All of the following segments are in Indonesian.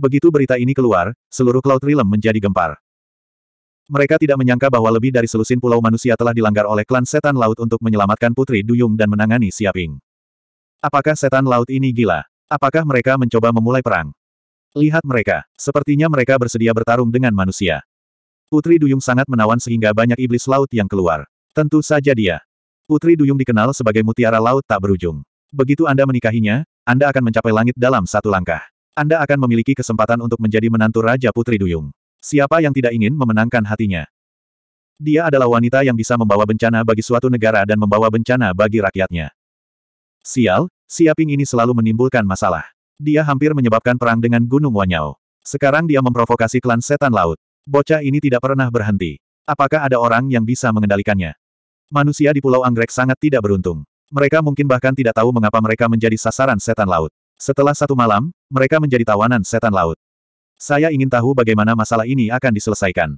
Begitu berita ini keluar, seluruh Cloud Realm menjadi gempar. Mereka tidak menyangka bahwa lebih dari selusin pulau manusia telah dilanggar oleh klan setan laut untuk menyelamatkan Putri Duyung dan menangani Siaping. Apakah setan laut ini gila? Apakah mereka mencoba memulai perang? Lihat mereka, sepertinya mereka bersedia bertarung dengan manusia. Putri Duyung sangat menawan sehingga banyak iblis laut yang keluar. Tentu saja dia. Putri Duyung dikenal sebagai mutiara laut tak berujung. Begitu Anda menikahinya, Anda akan mencapai langit dalam satu langkah. Anda akan memiliki kesempatan untuk menjadi menantu Raja Putri Duyung. Siapa yang tidak ingin memenangkan hatinya? Dia adalah wanita yang bisa membawa bencana bagi suatu negara dan membawa bencana bagi rakyatnya. Sial, Siaping ini selalu menimbulkan masalah. Dia hampir menyebabkan perang dengan Gunung Wanyao. Sekarang dia memprovokasi klan setan laut. Bocah ini tidak pernah berhenti. Apakah ada orang yang bisa mengendalikannya? Manusia di Pulau Anggrek sangat tidak beruntung. Mereka mungkin bahkan tidak tahu mengapa mereka menjadi sasaran setan laut. Setelah satu malam, mereka menjadi tawanan setan laut. Saya ingin tahu bagaimana masalah ini akan diselesaikan.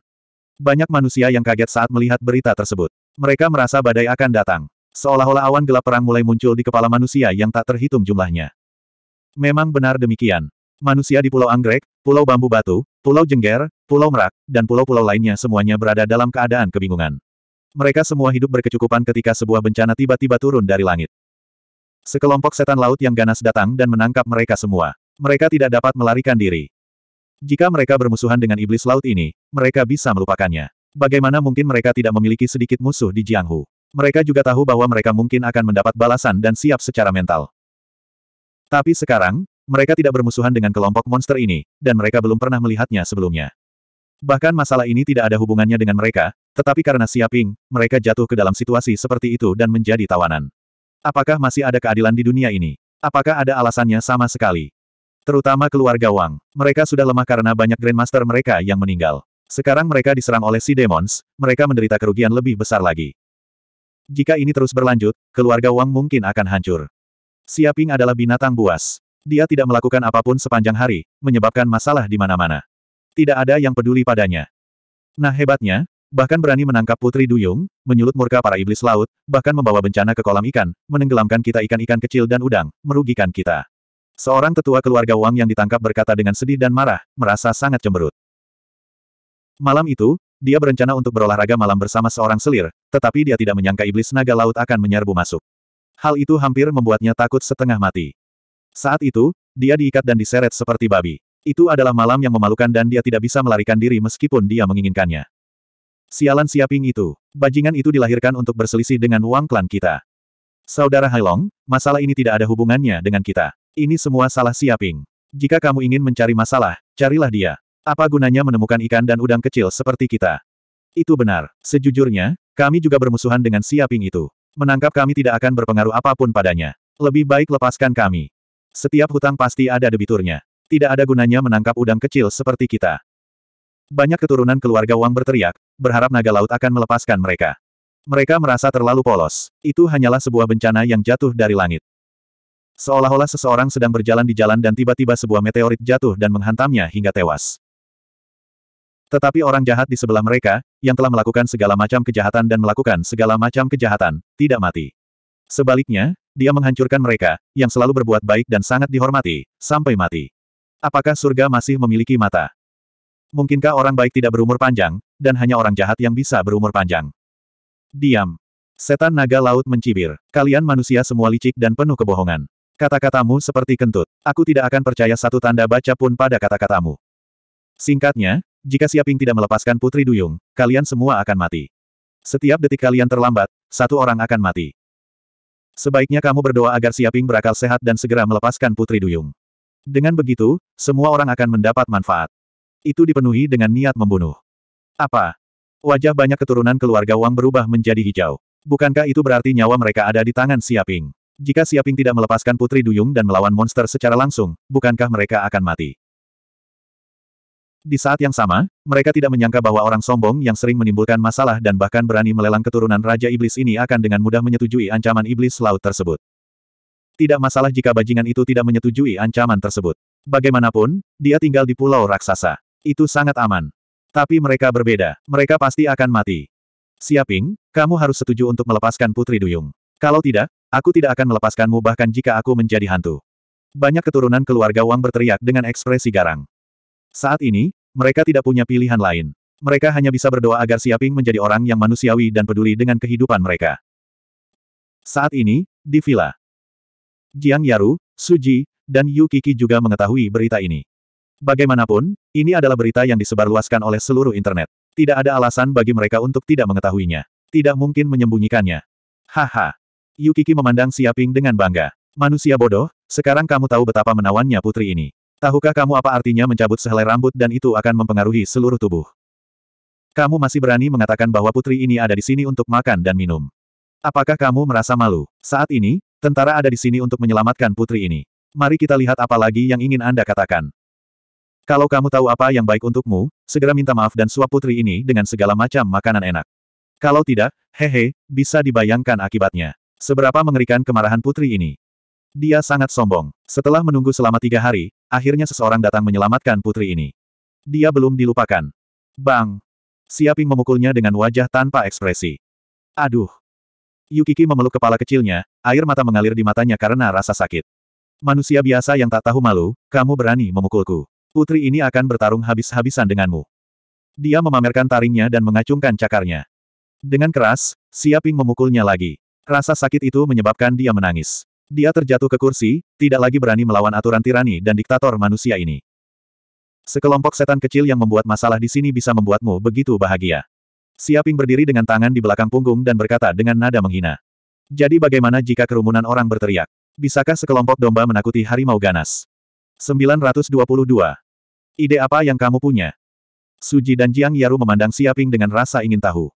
Banyak manusia yang kaget saat melihat berita tersebut. Mereka merasa badai akan datang. Seolah-olah awan gelap perang mulai muncul di kepala manusia yang tak terhitung jumlahnya. Memang benar demikian. Manusia di Pulau Anggrek, Pulau Bambu Batu, Pulau Jengger, Pulau Merak, dan pulau-pulau lainnya semuanya berada dalam keadaan kebingungan. Mereka semua hidup berkecukupan ketika sebuah bencana tiba-tiba turun dari langit. Sekelompok setan laut yang ganas datang dan menangkap mereka semua. Mereka tidak dapat melarikan diri. Jika mereka bermusuhan dengan iblis laut ini, mereka bisa melupakannya. Bagaimana mungkin mereka tidak memiliki sedikit musuh di Jianghu? Mereka juga tahu bahwa mereka mungkin akan mendapat balasan dan siap secara mental. Tapi sekarang, mereka tidak bermusuhan dengan kelompok monster ini, dan mereka belum pernah melihatnya sebelumnya. Bahkan masalah ini tidak ada hubungannya dengan mereka, tetapi karena siaping, mereka jatuh ke dalam situasi seperti itu dan menjadi tawanan. Apakah masih ada keadilan di dunia ini? Apakah ada alasannya sama sekali? Terutama keluarga Wang. Mereka sudah lemah karena banyak Grandmaster mereka yang meninggal. Sekarang mereka diserang oleh si Demons, mereka menderita kerugian lebih besar lagi. Jika ini terus berlanjut, keluarga Wang mungkin akan hancur. Siaping adalah binatang buas. Dia tidak melakukan apapun sepanjang hari, menyebabkan masalah di mana-mana. Tidak ada yang peduli padanya. Nah hebatnya, bahkan berani menangkap Putri Duyung, menyulut murka para iblis laut, bahkan membawa bencana ke kolam ikan, menenggelamkan kita ikan-ikan kecil dan udang, merugikan kita. Seorang tetua keluarga Wang yang ditangkap berkata dengan sedih dan marah, merasa sangat cemberut. Malam itu, dia berencana untuk berolahraga malam bersama seorang selir, tetapi dia tidak menyangka iblis naga laut akan menyerbu masuk. Hal itu hampir membuatnya takut setengah mati. Saat itu, dia diikat dan diseret seperti babi. Itu adalah malam yang memalukan dan dia tidak bisa melarikan diri meskipun dia menginginkannya. Sialan siaping itu. Bajingan itu dilahirkan untuk berselisih dengan Wang Klan kita. Saudara Hailong, masalah ini tidak ada hubungannya dengan kita. Ini semua salah siaping. Jika kamu ingin mencari masalah, carilah dia. Apa gunanya menemukan ikan dan udang kecil seperti kita? Itu benar. Sejujurnya, kami juga bermusuhan dengan siaping itu. Menangkap kami tidak akan berpengaruh apapun padanya. Lebih baik lepaskan kami. Setiap hutang pasti ada debiturnya. Tidak ada gunanya menangkap udang kecil seperti kita. Banyak keturunan keluarga Wang berteriak, berharap naga laut akan melepaskan mereka. Mereka merasa terlalu polos. Itu hanyalah sebuah bencana yang jatuh dari langit. Seolah-olah seseorang sedang berjalan di jalan dan tiba-tiba sebuah meteorit jatuh dan menghantamnya hingga tewas. Tetapi orang jahat di sebelah mereka, yang telah melakukan segala macam kejahatan dan melakukan segala macam kejahatan, tidak mati. Sebaliknya, dia menghancurkan mereka, yang selalu berbuat baik dan sangat dihormati, sampai mati. Apakah surga masih memiliki mata? Mungkinkah orang baik tidak berumur panjang, dan hanya orang jahat yang bisa berumur panjang? Diam. Setan naga laut mencibir. Kalian manusia semua licik dan penuh kebohongan. Kata-katamu seperti kentut. Aku tidak akan percaya satu tanda baca pun pada kata-katamu. Singkatnya, jika Siaping tidak melepaskan Putri Duyung, kalian semua akan mati. Setiap detik kalian terlambat, satu orang akan mati. Sebaiknya kamu berdoa agar Siaping berakal sehat dan segera melepaskan Putri Duyung. Dengan begitu, semua orang akan mendapat manfaat. Itu dipenuhi dengan niat membunuh. Apa? Wajah banyak keturunan keluarga Wang berubah menjadi hijau. Bukankah itu berarti nyawa mereka ada di tangan Siaping? Jika Siaping tidak melepaskan Putri Duyung dan melawan monster secara langsung, bukankah mereka akan mati? Di saat yang sama, mereka tidak menyangka bahwa orang sombong yang sering menimbulkan masalah dan bahkan berani melelang keturunan Raja Iblis ini akan dengan mudah menyetujui ancaman Iblis Laut tersebut. Tidak masalah jika bajingan itu tidak menyetujui ancaman tersebut. Bagaimanapun, dia tinggal di pulau raksasa. Itu sangat aman. Tapi mereka berbeda. Mereka pasti akan mati. Siaping, kamu harus setuju untuk melepaskan Putri Duyung. Kalau tidak, aku tidak akan melepaskanmu bahkan jika aku menjadi hantu. Banyak keturunan keluarga Wang berteriak dengan ekspresi garang. Saat ini, mereka tidak punya pilihan lain. Mereka hanya bisa berdoa agar Siaping menjadi orang yang manusiawi dan peduli dengan kehidupan mereka. Saat ini, di villa. Jiang Yaru, Suji, dan Yu Kiki juga mengetahui berita ini. Bagaimanapun, ini adalah berita yang disebarluaskan oleh seluruh internet. Tidak ada alasan bagi mereka untuk tidak mengetahuinya. Tidak mungkin menyembunyikannya. Haha. Yukiki memandang Siaping dengan bangga. Manusia bodoh, sekarang kamu tahu betapa menawannya putri ini. Tahukah kamu apa artinya mencabut sehelai rambut dan itu akan mempengaruhi seluruh tubuh? Kamu masih berani mengatakan bahwa putri ini ada di sini untuk makan dan minum. Apakah kamu merasa malu? Saat ini, tentara ada di sini untuk menyelamatkan putri ini. Mari kita lihat apa lagi yang ingin Anda katakan. Kalau kamu tahu apa yang baik untukmu, segera minta maaf dan suap putri ini dengan segala macam makanan enak. Kalau tidak, hehe, bisa dibayangkan akibatnya. Seberapa mengerikan kemarahan putri ini. Dia sangat sombong. Setelah menunggu selama tiga hari, akhirnya seseorang datang menyelamatkan putri ini. Dia belum dilupakan. Bang! Siaping memukulnya dengan wajah tanpa ekspresi. Aduh! Yukiki memeluk kepala kecilnya, air mata mengalir di matanya karena rasa sakit. Manusia biasa yang tak tahu malu, kamu berani memukulku. Putri ini akan bertarung habis-habisan denganmu. Dia memamerkan taringnya dan mengacungkan cakarnya. Dengan keras, Siaping memukulnya lagi. Rasa sakit itu menyebabkan dia menangis. Dia terjatuh ke kursi, tidak lagi berani melawan aturan tirani dan diktator manusia ini. Sekelompok setan kecil yang membuat masalah di sini bisa membuatmu begitu bahagia. Siaping berdiri dengan tangan di belakang punggung dan berkata dengan nada menghina. Jadi bagaimana jika kerumunan orang berteriak? Bisakah sekelompok domba menakuti harimau ganas? 922. Ide apa yang kamu punya? Suji dan Jiang Yaru memandang Siaping dengan rasa ingin tahu.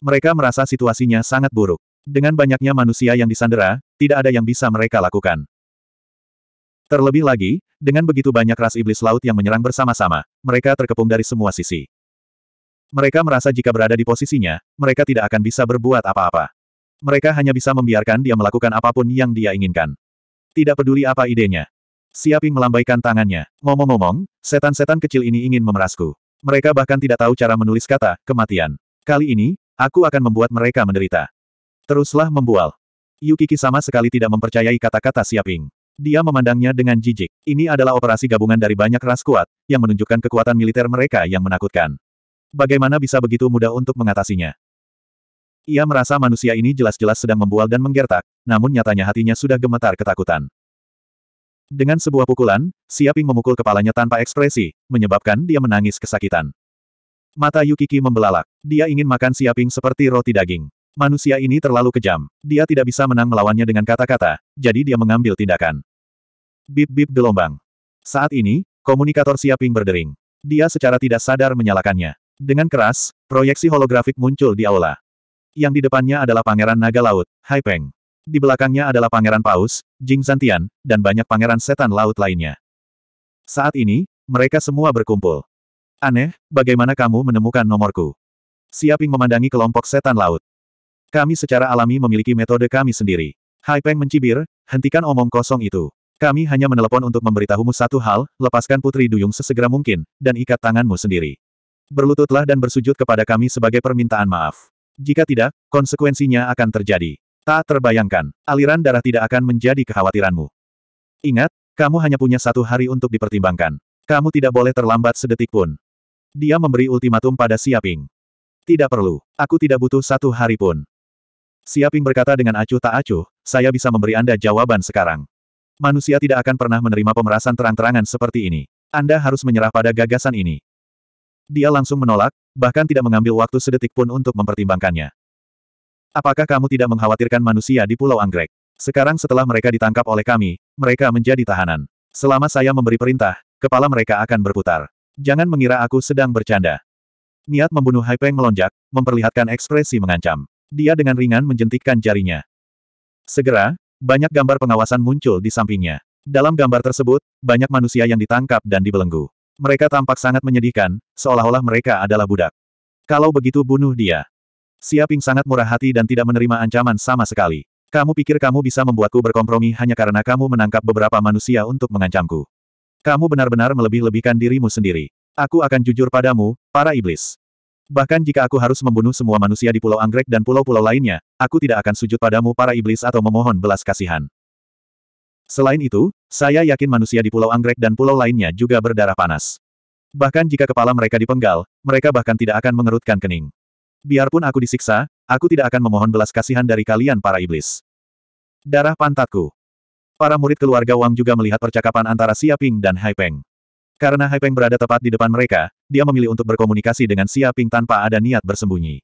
Mereka merasa situasinya sangat buruk. Dengan banyaknya manusia yang disandera, tidak ada yang bisa mereka lakukan. Terlebih lagi, dengan begitu banyak ras iblis laut yang menyerang bersama-sama, mereka terkepung dari semua sisi. Mereka merasa jika berada di posisinya, mereka tidak akan bisa berbuat apa-apa. Mereka hanya bisa membiarkan dia melakukan apapun yang dia inginkan. Tidak peduli apa idenya. Siaping melambaikan tangannya. Ngomong-ngomong, setan-setan kecil ini ingin memerasku. Mereka bahkan tidak tahu cara menulis kata, kematian. Kali ini, aku akan membuat mereka menderita. Teruslah membual. Yukiki sama sekali tidak mempercayai kata-kata Siaping. Dia memandangnya dengan jijik. Ini adalah operasi gabungan dari banyak ras kuat, yang menunjukkan kekuatan militer mereka yang menakutkan. Bagaimana bisa begitu mudah untuk mengatasinya? Ia merasa manusia ini jelas-jelas sedang membual dan menggertak, namun nyatanya hatinya sudah gemetar ketakutan. Dengan sebuah pukulan, Siaping memukul kepalanya tanpa ekspresi, menyebabkan dia menangis kesakitan. Mata Yukiki membelalak. Dia ingin makan Siaping seperti roti daging. Manusia ini terlalu kejam. Dia tidak bisa menang melawannya dengan kata-kata, jadi dia mengambil tindakan. Bip-bip gelombang. Saat ini, komunikator Siaping berdering. Dia secara tidak sadar menyalakannya. Dengan keras, proyeksi holografik muncul di aula. Yang di depannya adalah Pangeran Naga Laut, Haipeng. Di belakangnya adalah Pangeran Paus, Jing Zantian, dan banyak pangeran setan laut lainnya. Saat ini, mereka semua berkumpul. Aneh, bagaimana kamu menemukan nomorku? Siaping memandangi kelompok setan laut. Kami secara alami memiliki metode kami sendiri. Hai Peng mencibir, hentikan omong kosong itu. Kami hanya menelepon untuk memberitahumu satu hal, lepaskan Putri Duyung sesegera mungkin, dan ikat tanganmu sendiri. Berlututlah dan bersujud kepada kami sebagai permintaan maaf. Jika tidak, konsekuensinya akan terjadi. Tak terbayangkan, aliran darah tidak akan menjadi kekhawatiranmu. Ingat, kamu hanya punya satu hari untuk dipertimbangkan. Kamu tidak boleh terlambat sedetik pun. Dia memberi ultimatum pada Siaping. Tidak perlu, aku tidak butuh satu hari pun. Siaping berkata dengan acuh tak acuh, saya bisa memberi Anda jawaban sekarang. Manusia tidak akan pernah menerima pemerasan terang-terangan seperti ini. Anda harus menyerah pada gagasan ini. Dia langsung menolak, bahkan tidak mengambil waktu sedetik pun untuk mempertimbangkannya. Apakah kamu tidak mengkhawatirkan manusia di Pulau Anggrek? Sekarang setelah mereka ditangkap oleh kami, mereka menjadi tahanan. Selama saya memberi perintah, kepala mereka akan berputar. Jangan mengira aku sedang bercanda. Niat membunuh Haipeng melonjak, memperlihatkan ekspresi mengancam. Dia dengan ringan menjentikkan jarinya. Segera, banyak gambar pengawasan muncul di sampingnya. Dalam gambar tersebut, banyak manusia yang ditangkap dan dibelenggu. Mereka tampak sangat menyedihkan, seolah-olah mereka adalah budak. Kalau begitu bunuh dia. Siaping sangat murah hati dan tidak menerima ancaman sama sekali. Kamu pikir kamu bisa membuatku berkompromi hanya karena kamu menangkap beberapa manusia untuk mengancamku. Kamu benar-benar melebih-lebihkan dirimu sendiri. Aku akan jujur padamu, para iblis. Bahkan jika aku harus membunuh semua manusia di Pulau Anggrek dan pulau-pulau lainnya, aku tidak akan sujud padamu para iblis atau memohon belas kasihan. Selain itu, saya yakin manusia di Pulau Anggrek dan pulau lainnya juga berdarah panas. Bahkan jika kepala mereka dipenggal, mereka bahkan tidak akan mengerutkan kening. Biarpun aku disiksa, aku tidak akan memohon belas kasihan dari kalian para iblis. Darah pantatku. Para murid keluarga Wang juga melihat percakapan antara Xia Ping dan Hai Peng. Karena Hai Peng berada tepat di depan mereka, dia memilih untuk berkomunikasi dengan Xia Ping tanpa ada niat bersembunyi.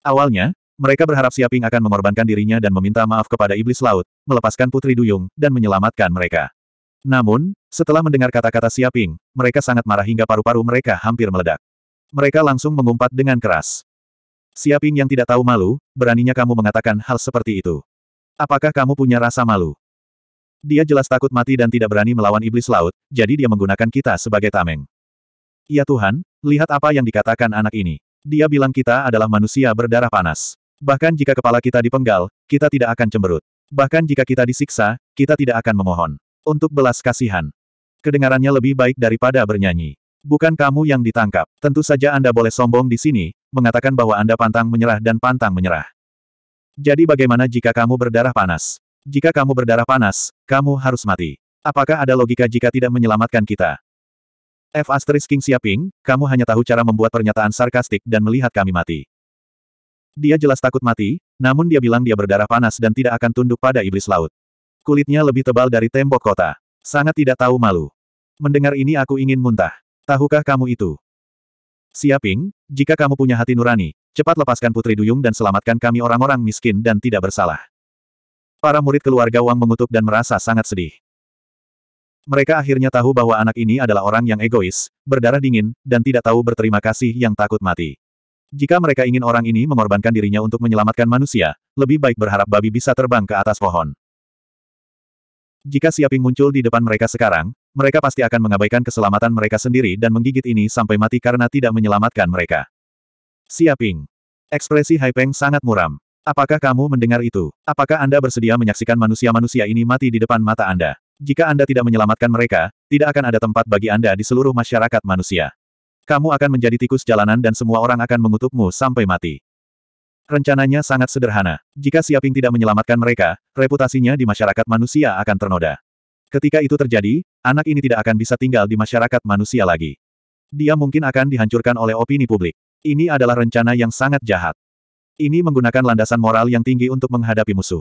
Awalnya, mereka berharap Xia Ping akan mengorbankan dirinya dan meminta maaf kepada Iblis Laut, melepaskan Putri Duyung, dan menyelamatkan mereka. Namun, setelah mendengar kata-kata Xia Ping, mereka sangat marah hingga paru-paru mereka hampir meledak. Mereka langsung mengumpat dengan keras. Siaping yang tidak tahu malu, beraninya kamu mengatakan hal seperti itu. Apakah kamu punya rasa malu? Dia jelas takut mati dan tidak berani melawan iblis laut, jadi dia menggunakan kita sebagai tameng. Ya Tuhan, lihat apa yang dikatakan anak ini. Dia bilang kita adalah manusia berdarah panas. Bahkan jika kepala kita dipenggal, kita tidak akan cemberut. Bahkan jika kita disiksa, kita tidak akan memohon. Untuk belas kasihan. Kedengarannya lebih baik daripada bernyanyi. Bukan kamu yang ditangkap. Tentu saja Anda boleh sombong di sini, mengatakan bahwa Anda pantang menyerah dan pantang menyerah. Jadi bagaimana jika kamu berdarah panas? Jika kamu berdarah panas, kamu harus mati. Apakah ada logika jika tidak menyelamatkan kita? F King Siaping, kamu hanya tahu cara membuat pernyataan sarkastik dan melihat kami mati. Dia jelas takut mati, namun dia bilang dia berdarah panas dan tidak akan tunduk pada iblis laut. Kulitnya lebih tebal dari tembok kota. Sangat tidak tahu malu. Mendengar ini aku ingin muntah. Tahukah kamu itu? Siaping, jika kamu punya hati nurani, cepat lepaskan Putri Duyung dan selamatkan kami orang-orang miskin dan tidak bersalah. Para murid keluarga Wang mengutuk dan merasa sangat sedih. Mereka akhirnya tahu bahwa anak ini adalah orang yang egois, berdarah dingin, dan tidak tahu berterima kasih yang takut mati. Jika mereka ingin orang ini mengorbankan dirinya untuk menyelamatkan manusia, lebih baik berharap babi bisa terbang ke atas pohon. Jika Siaping muncul di depan mereka sekarang, mereka pasti akan mengabaikan keselamatan mereka sendiri dan menggigit ini sampai mati karena tidak menyelamatkan mereka. Siaping. Ekspresi Haipeng sangat muram. Apakah kamu mendengar itu? Apakah Anda bersedia menyaksikan manusia-manusia ini mati di depan mata Anda? Jika Anda tidak menyelamatkan mereka, tidak akan ada tempat bagi Anda di seluruh masyarakat manusia. Kamu akan menjadi tikus jalanan dan semua orang akan mengutukmu sampai mati. Rencananya sangat sederhana. Jika Siaping tidak menyelamatkan mereka, reputasinya di masyarakat manusia akan ternoda. Ketika itu terjadi, anak ini tidak akan bisa tinggal di masyarakat manusia lagi. Dia mungkin akan dihancurkan oleh opini publik. Ini adalah rencana yang sangat jahat. Ini menggunakan landasan moral yang tinggi untuk menghadapi musuh.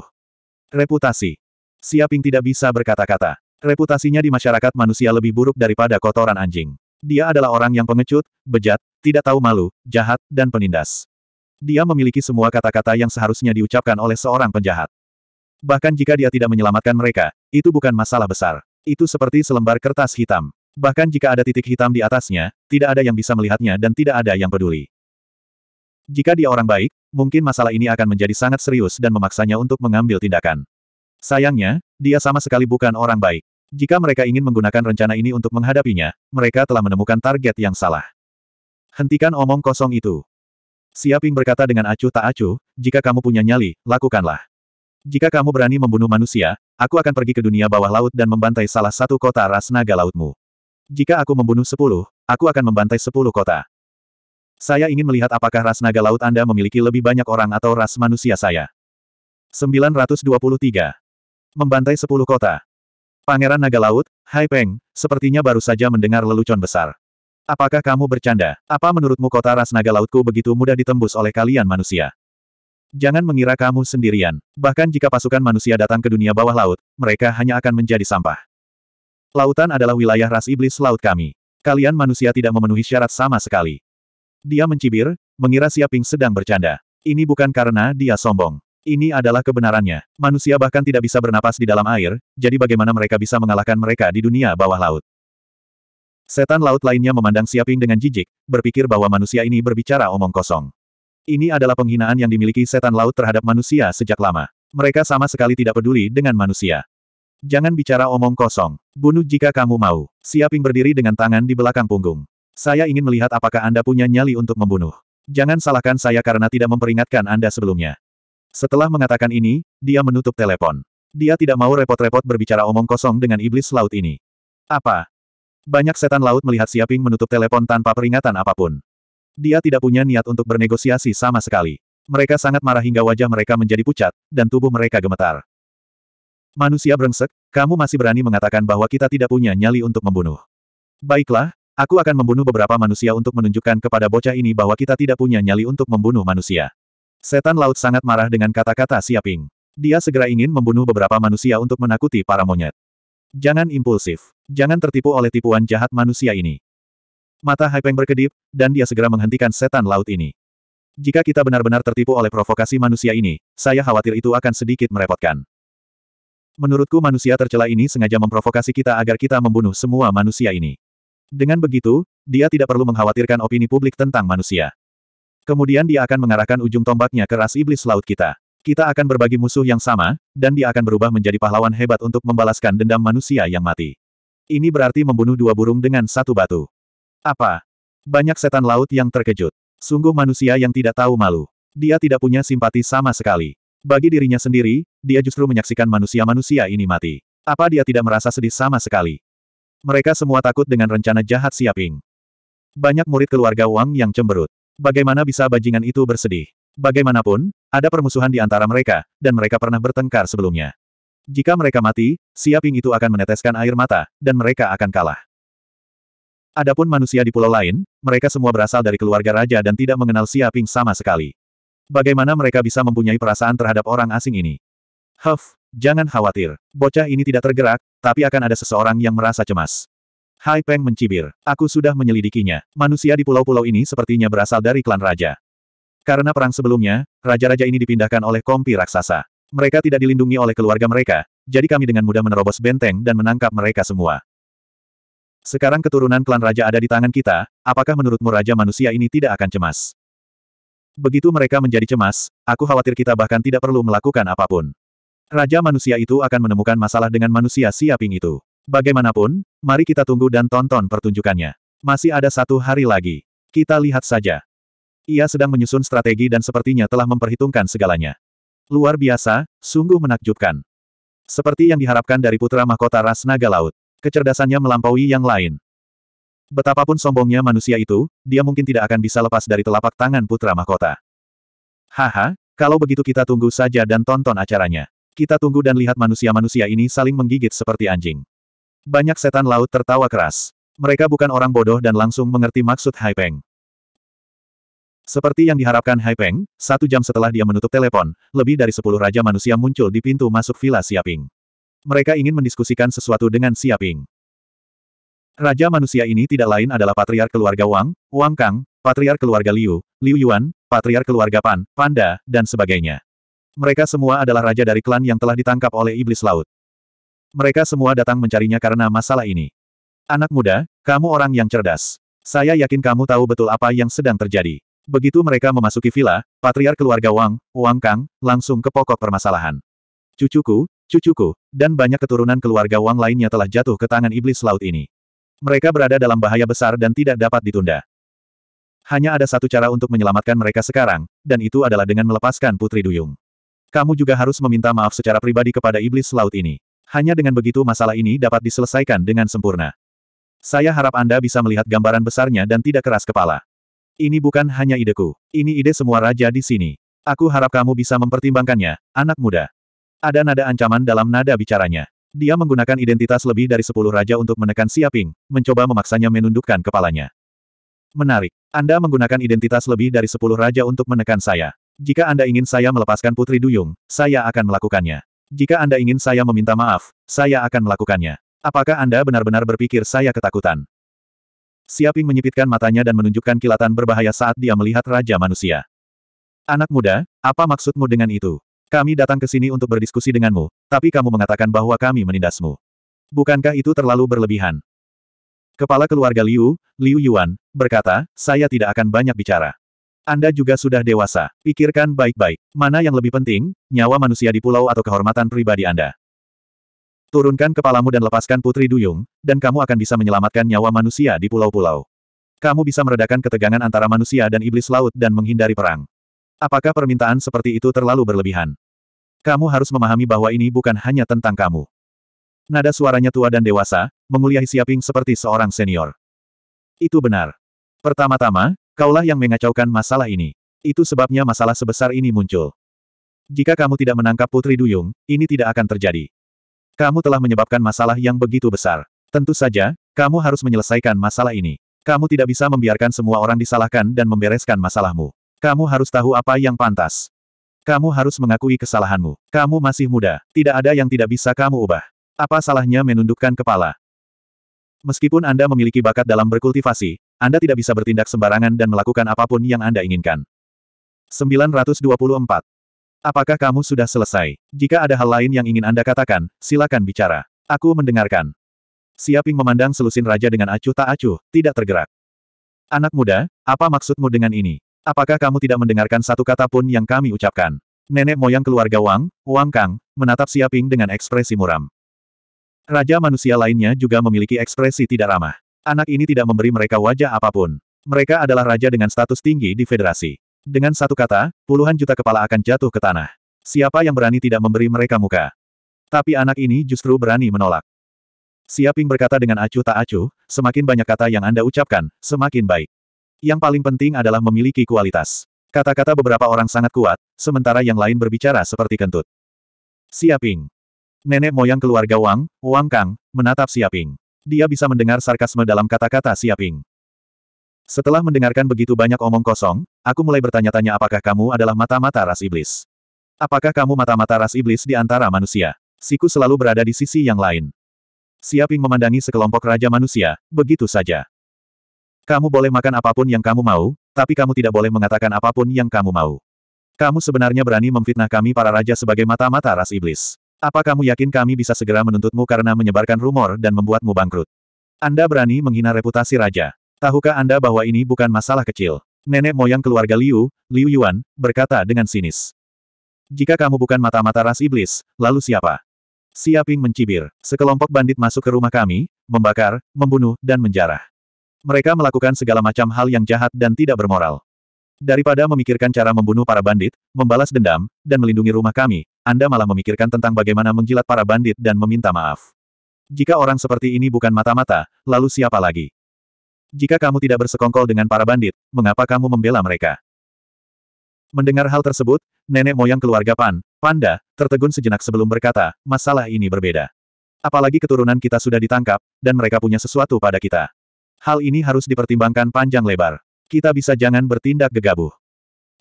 Reputasi. Siaping tidak bisa berkata-kata. Reputasinya di masyarakat manusia lebih buruk daripada kotoran anjing. Dia adalah orang yang pengecut, bejat, tidak tahu malu, jahat, dan penindas. Dia memiliki semua kata-kata yang seharusnya diucapkan oleh seorang penjahat. Bahkan jika dia tidak menyelamatkan mereka, itu bukan masalah besar. Itu seperti selembar kertas hitam. Bahkan jika ada titik hitam di atasnya, tidak ada yang bisa melihatnya dan tidak ada yang peduli. Jika dia orang baik, mungkin masalah ini akan menjadi sangat serius dan memaksanya untuk mengambil tindakan. Sayangnya, dia sama sekali bukan orang baik. Jika mereka ingin menggunakan rencana ini untuk menghadapinya, mereka telah menemukan target yang salah. Hentikan omong kosong itu. Siaping berkata dengan acuh tak acuh, jika kamu punya nyali, lakukanlah. Jika kamu berani membunuh manusia, aku akan pergi ke dunia bawah laut dan membantai salah satu kota ras naga lautmu. Jika aku membunuh sepuluh, aku akan membantai sepuluh kota. Saya ingin melihat apakah ras naga laut Anda memiliki lebih banyak orang atau ras manusia saya. 923. Membantai sepuluh kota. Pangeran Naga Laut, Hai Peng, sepertinya baru saja mendengar lelucon besar. Apakah kamu bercanda? Apa menurutmu kota ras naga lautku begitu mudah ditembus oleh kalian manusia? Jangan mengira kamu sendirian. Bahkan jika pasukan manusia datang ke dunia bawah laut, mereka hanya akan menjadi sampah. Lautan adalah wilayah ras iblis laut kami. Kalian manusia tidak memenuhi syarat sama sekali. Dia mencibir, mengira Siaping sedang bercanda. Ini bukan karena dia sombong. Ini adalah kebenarannya. Manusia bahkan tidak bisa bernapas di dalam air, jadi bagaimana mereka bisa mengalahkan mereka di dunia bawah laut. Setan laut lainnya memandang Siaping dengan jijik, berpikir bahwa manusia ini berbicara omong kosong. Ini adalah penghinaan yang dimiliki setan laut terhadap manusia sejak lama. Mereka sama sekali tidak peduli dengan manusia. Jangan bicara omong kosong. Bunuh jika kamu mau. Siaping berdiri dengan tangan di belakang punggung. Saya ingin melihat apakah Anda punya nyali untuk membunuh. Jangan salahkan saya karena tidak memperingatkan Anda sebelumnya. Setelah mengatakan ini, dia menutup telepon. Dia tidak mau repot-repot berbicara omong kosong dengan iblis laut ini. Apa? Banyak setan laut melihat Siaping menutup telepon tanpa peringatan apapun. Dia tidak punya niat untuk bernegosiasi sama sekali. Mereka sangat marah hingga wajah mereka menjadi pucat, dan tubuh mereka gemetar. Manusia brengsek, kamu masih berani mengatakan bahwa kita tidak punya nyali untuk membunuh. Baiklah, aku akan membunuh beberapa manusia untuk menunjukkan kepada bocah ini bahwa kita tidak punya nyali untuk membunuh manusia. Setan laut sangat marah dengan kata-kata Siaping. Dia segera ingin membunuh beberapa manusia untuk menakuti para monyet. Jangan impulsif. Jangan tertipu oleh tipuan jahat manusia ini. Mata Haipeng berkedip, dan dia segera menghentikan setan laut ini. Jika kita benar-benar tertipu oleh provokasi manusia ini, saya khawatir itu akan sedikit merepotkan. Menurutku manusia tercela ini sengaja memprovokasi kita agar kita membunuh semua manusia ini. Dengan begitu, dia tidak perlu mengkhawatirkan opini publik tentang manusia. Kemudian dia akan mengarahkan ujung tombaknya ke ras iblis laut kita. Kita akan berbagi musuh yang sama, dan dia akan berubah menjadi pahlawan hebat untuk membalaskan dendam manusia yang mati. Ini berarti membunuh dua burung dengan satu batu. Apa? Banyak setan laut yang terkejut. Sungguh manusia yang tidak tahu malu. Dia tidak punya simpati sama sekali. Bagi dirinya sendiri, dia justru menyaksikan manusia-manusia ini mati. Apa dia tidak merasa sedih sama sekali? Mereka semua takut dengan rencana jahat Siaping. Banyak murid keluarga Wang yang cemberut. Bagaimana bisa bajingan itu bersedih? Bagaimanapun, ada permusuhan di antara mereka, dan mereka pernah bertengkar sebelumnya. Jika mereka mati, Siaping itu akan meneteskan air mata, dan mereka akan kalah. Adapun manusia di pulau lain, mereka semua berasal dari keluarga raja dan tidak mengenal Siaping sama sekali. Bagaimana mereka bisa mempunyai perasaan terhadap orang asing ini? Huff, jangan khawatir. Bocah ini tidak tergerak, tapi akan ada seseorang yang merasa cemas. Hai Peng mencibir. Aku sudah menyelidikinya. Manusia di pulau-pulau ini sepertinya berasal dari klan raja. Karena perang sebelumnya, raja-raja ini dipindahkan oleh kompi raksasa. Mereka tidak dilindungi oleh keluarga mereka, jadi kami dengan mudah menerobos benteng dan menangkap mereka semua. Sekarang keturunan klan raja ada di tangan kita, apakah menurutmu raja manusia ini tidak akan cemas? Begitu mereka menjadi cemas, aku khawatir kita bahkan tidak perlu melakukan apapun. Raja manusia itu akan menemukan masalah dengan manusia siaping itu. Bagaimanapun, mari kita tunggu dan tonton pertunjukannya. Masih ada satu hari lagi. Kita lihat saja. Ia sedang menyusun strategi dan sepertinya telah memperhitungkan segalanya. Luar biasa, sungguh menakjubkan. Seperti yang diharapkan dari putra mahkota ras naga laut. Kecerdasannya melampaui yang lain. Betapapun sombongnya manusia itu, dia mungkin tidak akan bisa lepas dari telapak tangan putra mahkota. Haha, kalau begitu kita tunggu saja dan tonton acaranya. Kita tunggu dan lihat manusia-manusia ini saling menggigit seperti anjing. Banyak setan laut tertawa keras. Mereka bukan orang bodoh dan langsung mengerti maksud Hai Peng. Seperti yang diharapkan Hai Peng, satu jam setelah dia menutup telepon, lebih dari sepuluh raja manusia muncul di pintu masuk Villa Siaping. Mereka ingin mendiskusikan sesuatu dengan Siaping. Raja manusia ini tidak lain adalah patriar keluarga Wang, Wang Kang, patriar keluarga Liu, Liu Yuan, patriar keluarga Pan, Panda, dan sebagainya. Mereka semua adalah raja dari klan yang telah ditangkap oleh iblis laut. Mereka semua datang mencarinya karena masalah ini. Anak muda, kamu orang yang cerdas. Saya yakin kamu tahu betul apa yang sedang terjadi. Begitu mereka memasuki villa, patriar keluarga Wang, Wang Kang, langsung ke pokok permasalahan. Cucuku, cucuku, dan banyak keturunan keluarga Wang lainnya telah jatuh ke tangan iblis laut ini. Mereka berada dalam bahaya besar dan tidak dapat ditunda. Hanya ada satu cara untuk menyelamatkan mereka sekarang, dan itu adalah dengan melepaskan Putri Duyung. Kamu juga harus meminta maaf secara pribadi kepada iblis laut ini. Hanya dengan begitu masalah ini dapat diselesaikan dengan sempurna. Saya harap Anda bisa melihat gambaran besarnya dan tidak keras kepala. Ini bukan hanya ideku. Ini ide semua raja di sini. Aku harap kamu bisa mempertimbangkannya, anak muda. Ada nada ancaman dalam nada bicaranya. Dia menggunakan identitas lebih dari sepuluh raja untuk menekan Siaping, mencoba memaksanya menundukkan kepalanya. Menarik. Anda menggunakan identitas lebih dari sepuluh raja untuk menekan saya. Jika Anda ingin saya melepaskan Putri Duyung, saya akan melakukannya. Jika Anda ingin saya meminta maaf, saya akan melakukannya. Apakah Anda benar-benar berpikir saya ketakutan? Siaping menyipitkan matanya dan menunjukkan kilatan berbahaya saat dia melihat Raja Manusia. Anak muda, apa maksudmu dengan itu? Kami datang ke sini untuk berdiskusi denganmu, tapi kamu mengatakan bahwa kami menindasmu. Bukankah itu terlalu berlebihan? Kepala keluarga Liu, Liu Yuan, berkata, saya tidak akan banyak bicara. Anda juga sudah dewasa, pikirkan baik-baik, mana yang lebih penting, nyawa manusia di pulau atau kehormatan pribadi Anda. Turunkan kepalamu dan lepaskan Putri Duyung, dan kamu akan bisa menyelamatkan nyawa manusia di pulau-pulau. Kamu bisa meredakan ketegangan antara manusia dan iblis laut dan menghindari perang. Apakah permintaan seperti itu terlalu berlebihan? Kamu harus memahami bahwa ini bukan hanya tentang kamu. Nada suaranya tua dan dewasa, menguliahi Siaping seperti seorang senior. Itu benar. Pertama-tama, kaulah yang mengacaukan masalah ini. Itu sebabnya masalah sebesar ini muncul. Jika kamu tidak menangkap Putri Duyung, ini tidak akan terjadi. Kamu telah menyebabkan masalah yang begitu besar. Tentu saja, kamu harus menyelesaikan masalah ini. Kamu tidak bisa membiarkan semua orang disalahkan dan membereskan masalahmu. Kamu harus tahu apa yang pantas. Kamu harus mengakui kesalahanmu. Kamu masih muda. Tidak ada yang tidak bisa kamu ubah. Apa salahnya menundukkan kepala? Meskipun Anda memiliki bakat dalam berkultivasi, Anda tidak bisa bertindak sembarangan dan melakukan apapun yang Anda inginkan. 924. Apakah kamu sudah selesai? Jika ada hal lain yang ingin Anda katakan, silakan bicara. Aku mendengarkan. Siaping memandang selusin raja dengan acuh tak acuh, tidak tergerak. Anak muda, apa maksudmu dengan ini? Apakah kamu tidak mendengarkan satu kata pun yang kami ucapkan? Nenek moyang keluarga Wang, Wang Kang, menatap Siaping dengan ekspresi muram. Raja manusia lainnya juga memiliki ekspresi tidak ramah. Anak ini tidak memberi mereka wajah apapun. Mereka adalah raja dengan status tinggi di federasi. Dengan satu kata, puluhan juta kepala akan jatuh ke tanah. Siapa yang berani tidak memberi mereka muka? Tapi anak ini justru berani menolak. Siaping berkata dengan acuh tak acuh, semakin banyak kata yang Anda ucapkan, semakin baik. Yang paling penting adalah memiliki kualitas. Kata-kata beberapa orang sangat kuat, sementara yang lain berbicara seperti kentut. Siaping. Nenek moyang keluarga Wang, Wang Kang, menatap Siaping. Dia bisa mendengar sarkasme dalam kata-kata Siaping. Setelah mendengarkan begitu banyak omong kosong, aku mulai bertanya-tanya apakah kamu adalah mata-mata ras iblis. Apakah kamu mata-mata ras iblis di antara manusia? Siku selalu berada di sisi yang lain. Siaping memandangi sekelompok raja manusia, begitu saja. Kamu boleh makan apapun yang kamu mau, tapi kamu tidak boleh mengatakan apapun yang kamu mau. Kamu sebenarnya berani memfitnah kami para raja sebagai mata-mata ras iblis. Apa kamu yakin kami bisa segera menuntutmu karena menyebarkan rumor dan membuatmu bangkrut? Anda berani menghina reputasi raja. Tahukah Anda bahwa ini bukan masalah kecil? Nenek moyang keluarga Liu, Liu Yuan, berkata dengan sinis. Jika kamu bukan mata-mata ras iblis, lalu siapa? Siaping mencibir. Sekelompok bandit masuk ke rumah kami, membakar, membunuh, dan menjarah. Mereka melakukan segala macam hal yang jahat dan tidak bermoral. Daripada memikirkan cara membunuh para bandit, membalas dendam, dan melindungi rumah kami, Anda malah memikirkan tentang bagaimana menjilat para bandit dan meminta maaf. Jika orang seperti ini bukan mata-mata, lalu siapa lagi? Jika kamu tidak bersekongkol dengan para bandit, mengapa kamu membela mereka? Mendengar hal tersebut, nenek moyang keluarga Pan, Panda, tertegun sejenak sebelum berkata, masalah ini berbeda. Apalagi keturunan kita sudah ditangkap, dan mereka punya sesuatu pada kita. Hal ini harus dipertimbangkan panjang lebar. Kita bisa jangan bertindak gegabah.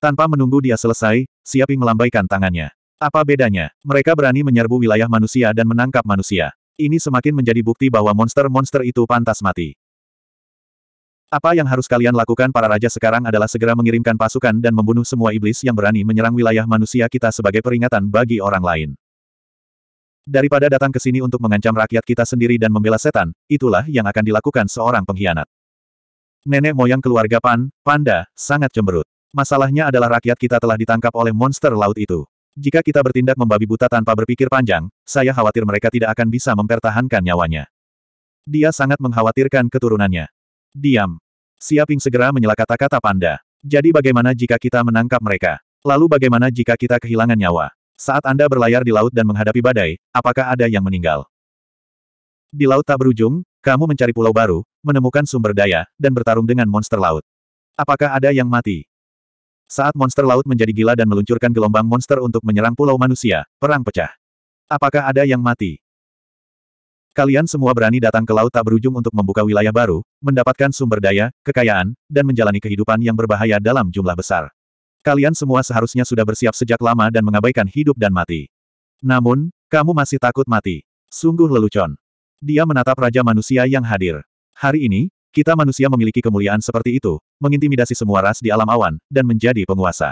Tanpa menunggu dia selesai, Siapi melambaikan tangannya. Apa bedanya? Mereka berani menyerbu wilayah manusia dan menangkap manusia. Ini semakin menjadi bukti bahwa monster-monster itu pantas mati. Apa yang harus kalian lakukan para raja sekarang adalah segera mengirimkan pasukan dan membunuh semua iblis yang berani menyerang wilayah manusia kita sebagai peringatan bagi orang lain. Daripada datang ke sini untuk mengancam rakyat kita sendiri dan membela setan, itulah yang akan dilakukan seorang pengkhianat. Nenek moyang keluarga Pan, Panda, sangat cemberut. Masalahnya adalah rakyat kita telah ditangkap oleh monster laut itu. Jika kita bertindak membabi buta tanpa berpikir panjang, saya khawatir mereka tidak akan bisa mempertahankan nyawanya. Dia sangat mengkhawatirkan keturunannya. Diam. Siaping segera menyela kata-kata Panda. Jadi bagaimana jika kita menangkap mereka? Lalu bagaimana jika kita kehilangan nyawa? Saat Anda berlayar di laut dan menghadapi badai, apakah ada yang meninggal? Di laut tak berujung, kamu mencari pulau baru, menemukan sumber daya, dan bertarung dengan monster laut. Apakah ada yang mati? Saat monster laut menjadi gila dan meluncurkan gelombang monster untuk menyerang pulau manusia, perang pecah. Apakah ada yang mati? Kalian semua berani datang ke laut tak berujung untuk membuka wilayah baru, mendapatkan sumber daya, kekayaan, dan menjalani kehidupan yang berbahaya dalam jumlah besar. Kalian semua seharusnya sudah bersiap sejak lama dan mengabaikan hidup dan mati. Namun, kamu masih takut mati. Sungguh lelucon. Dia menatap Raja Manusia yang hadir. Hari ini, kita manusia memiliki kemuliaan seperti itu, mengintimidasi semua ras di alam awan, dan menjadi penguasa.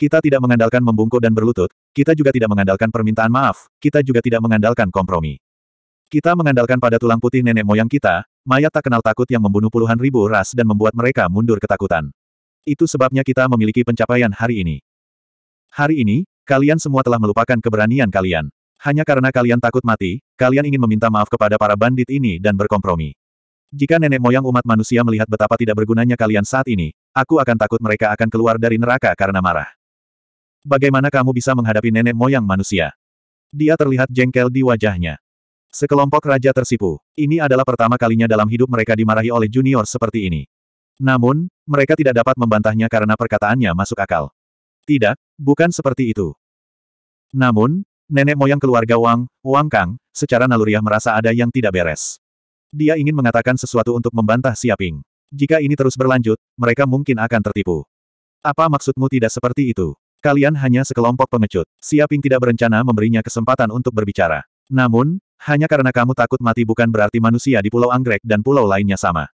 Kita tidak mengandalkan membungkuk dan berlutut, kita juga tidak mengandalkan permintaan maaf, kita juga tidak mengandalkan kompromi. Kita mengandalkan pada tulang putih nenek moyang kita, mayat tak kenal takut yang membunuh puluhan ribu ras dan membuat mereka mundur ketakutan. Itu sebabnya kita memiliki pencapaian hari ini. Hari ini, kalian semua telah melupakan keberanian kalian. Hanya karena kalian takut mati, kalian ingin meminta maaf kepada para bandit ini dan berkompromi. Jika nenek moyang umat manusia melihat betapa tidak bergunanya kalian saat ini, aku akan takut mereka akan keluar dari neraka karena marah. Bagaimana kamu bisa menghadapi nenek moyang manusia? Dia terlihat jengkel di wajahnya. Sekelompok raja tersipu. Ini adalah pertama kalinya dalam hidup mereka dimarahi oleh junior seperti ini. Namun, mereka tidak dapat membantahnya karena perkataannya masuk akal. Tidak, bukan seperti itu. Namun, nenek moyang keluarga Wang, Wang Kang, secara naluriah merasa ada yang tidak beres. Dia ingin mengatakan sesuatu untuk membantah Siaping. Jika ini terus berlanjut, mereka mungkin akan tertipu. Apa maksudmu tidak seperti itu? Kalian hanya sekelompok pengecut. Siaping tidak berencana memberinya kesempatan untuk berbicara. Namun, hanya karena kamu takut mati bukan berarti manusia di Pulau Anggrek dan pulau lainnya sama.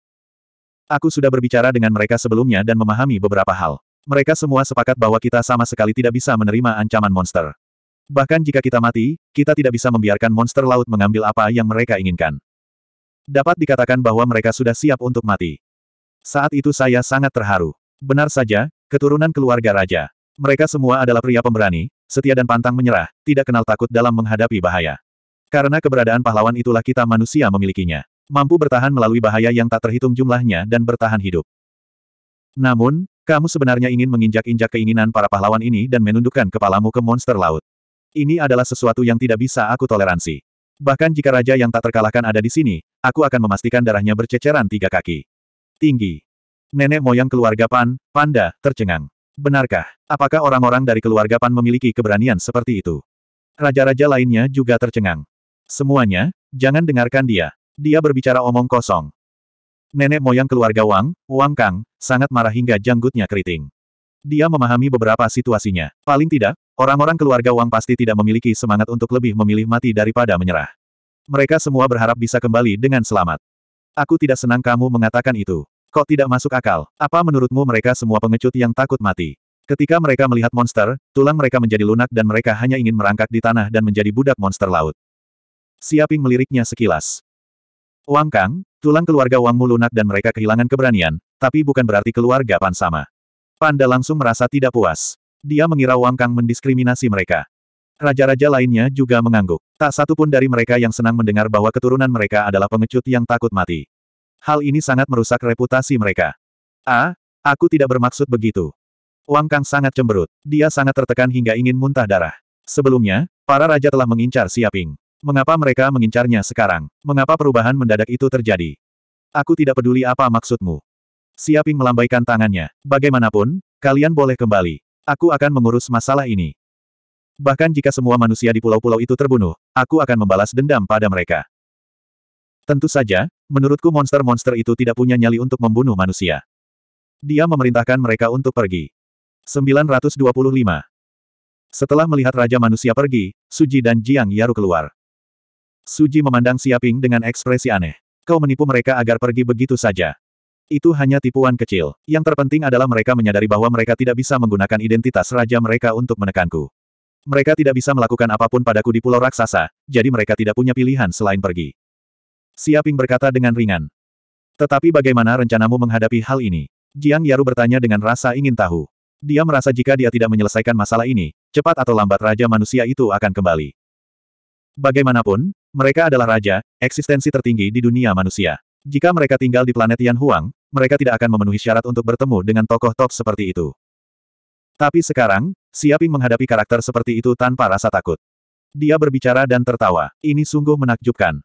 Aku sudah berbicara dengan mereka sebelumnya dan memahami beberapa hal. Mereka semua sepakat bahwa kita sama sekali tidak bisa menerima ancaman monster. Bahkan jika kita mati, kita tidak bisa membiarkan monster laut mengambil apa yang mereka inginkan. Dapat dikatakan bahwa mereka sudah siap untuk mati. Saat itu saya sangat terharu. Benar saja, keturunan keluarga raja. Mereka semua adalah pria pemberani, setia dan pantang menyerah, tidak kenal takut dalam menghadapi bahaya. Karena keberadaan pahlawan itulah kita manusia memilikinya mampu bertahan melalui bahaya yang tak terhitung jumlahnya dan bertahan hidup. Namun, kamu sebenarnya ingin menginjak-injak keinginan para pahlawan ini dan menundukkan kepalamu ke monster laut. Ini adalah sesuatu yang tidak bisa aku toleransi. Bahkan jika raja yang tak terkalahkan ada di sini, aku akan memastikan darahnya berceceran tiga kaki. Tinggi. Nenek moyang keluarga Pan, Panda, tercengang. Benarkah? Apakah orang-orang dari keluarga Pan memiliki keberanian seperti itu? Raja-raja lainnya juga tercengang. Semuanya, jangan dengarkan dia. Dia berbicara omong kosong. Nenek moyang keluarga Wang, Wang Kang, sangat marah hingga janggutnya keriting. Dia memahami beberapa situasinya. Paling tidak, orang-orang keluarga Wang pasti tidak memiliki semangat untuk lebih memilih mati daripada menyerah. Mereka semua berharap bisa kembali dengan selamat. Aku tidak senang kamu mengatakan itu. Kok tidak masuk akal? Apa menurutmu mereka semua pengecut yang takut mati? Ketika mereka melihat monster, tulang mereka menjadi lunak dan mereka hanya ingin merangkak di tanah dan menjadi budak monster laut. Siaping meliriknya sekilas. Wang Kang, tulang keluarga Wangmu lunak dan mereka kehilangan keberanian, tapi bukan berarti keluarga Pan sama. Panda langsung merasa tidak puas. Dia mengira Wang Kang mendiskriminasi mereka. Raja-raja lainnya juga mengangguk. Tak satu pun dari mereka yang senang mendengar bahwa keturunan mereka adalah pengecut yang takut mati. Hal ini sangat merusak reputasi mereka. Ah, aku tidak bermaksud begitu. Wang Kang sangat cemberut. Dia sangat tertekan hingga ingin muntah darah. Sebelumnya, para raja telah mengincar Siaping. Mengapa mereka mengincarnya sekarang? Mengapa perubahan mendadak itu terjadi? Aku tidak peduli apa maksudmu. Siaping melambaikan tangannya. Bagaimanapun, kalian boleh kembali. Aku akan mengurus masalah ini. Bahkan jika semua manusia di pulau-pulau itu terbunuh, aku akan membalas dendam pada mereka. Tentu saja, menurutku monster-monster itu tidak punya nyali untuk membunuh manusia. Dia memerintahkan mereka untuk pergi. 925 Setelah melihat Raja Manusia pergi, Suji dan Jiang Yaru keluar. Suji memandang Siaping dengan ekspresi aneh. Kau menipu mereka agar pergi begitu saja. Itu hanya tipuan kecil. Yang terpenting adalah mereka menyadari bahwa mereka tidak bisa menggunakan identitas raja mereka untuk menekanku. Mereka tidak bisa melakukan apapun padaku di pulau raksasa, jadi mereka tidak punya pilihan selain pergi. Siaping berkata dengan ringan. Tetapi bagaimana rencanamu menghadapi hal ini? Jiang Yaru bertanya dengan rasa ingin tahu. Dia merasa jika dia tidak menyelesaikan masalah ini, cepat atau lambat Raja Manusia itu akan kembali. Bagaimanapun, mereka adalah raja, eksistensi tertinggi di dunia manusia. Jika mereka tinggal di planet Yan Huang, mereka tidak akan memenuhi syarat untuk bertemu dengan tokoh top seperti itu. Tapi sekarang, Siaping menghadapi karakter seperti itu tanpa rasa takut. Dia berbicara dan tertawa. Ini sungguh menakjubkan.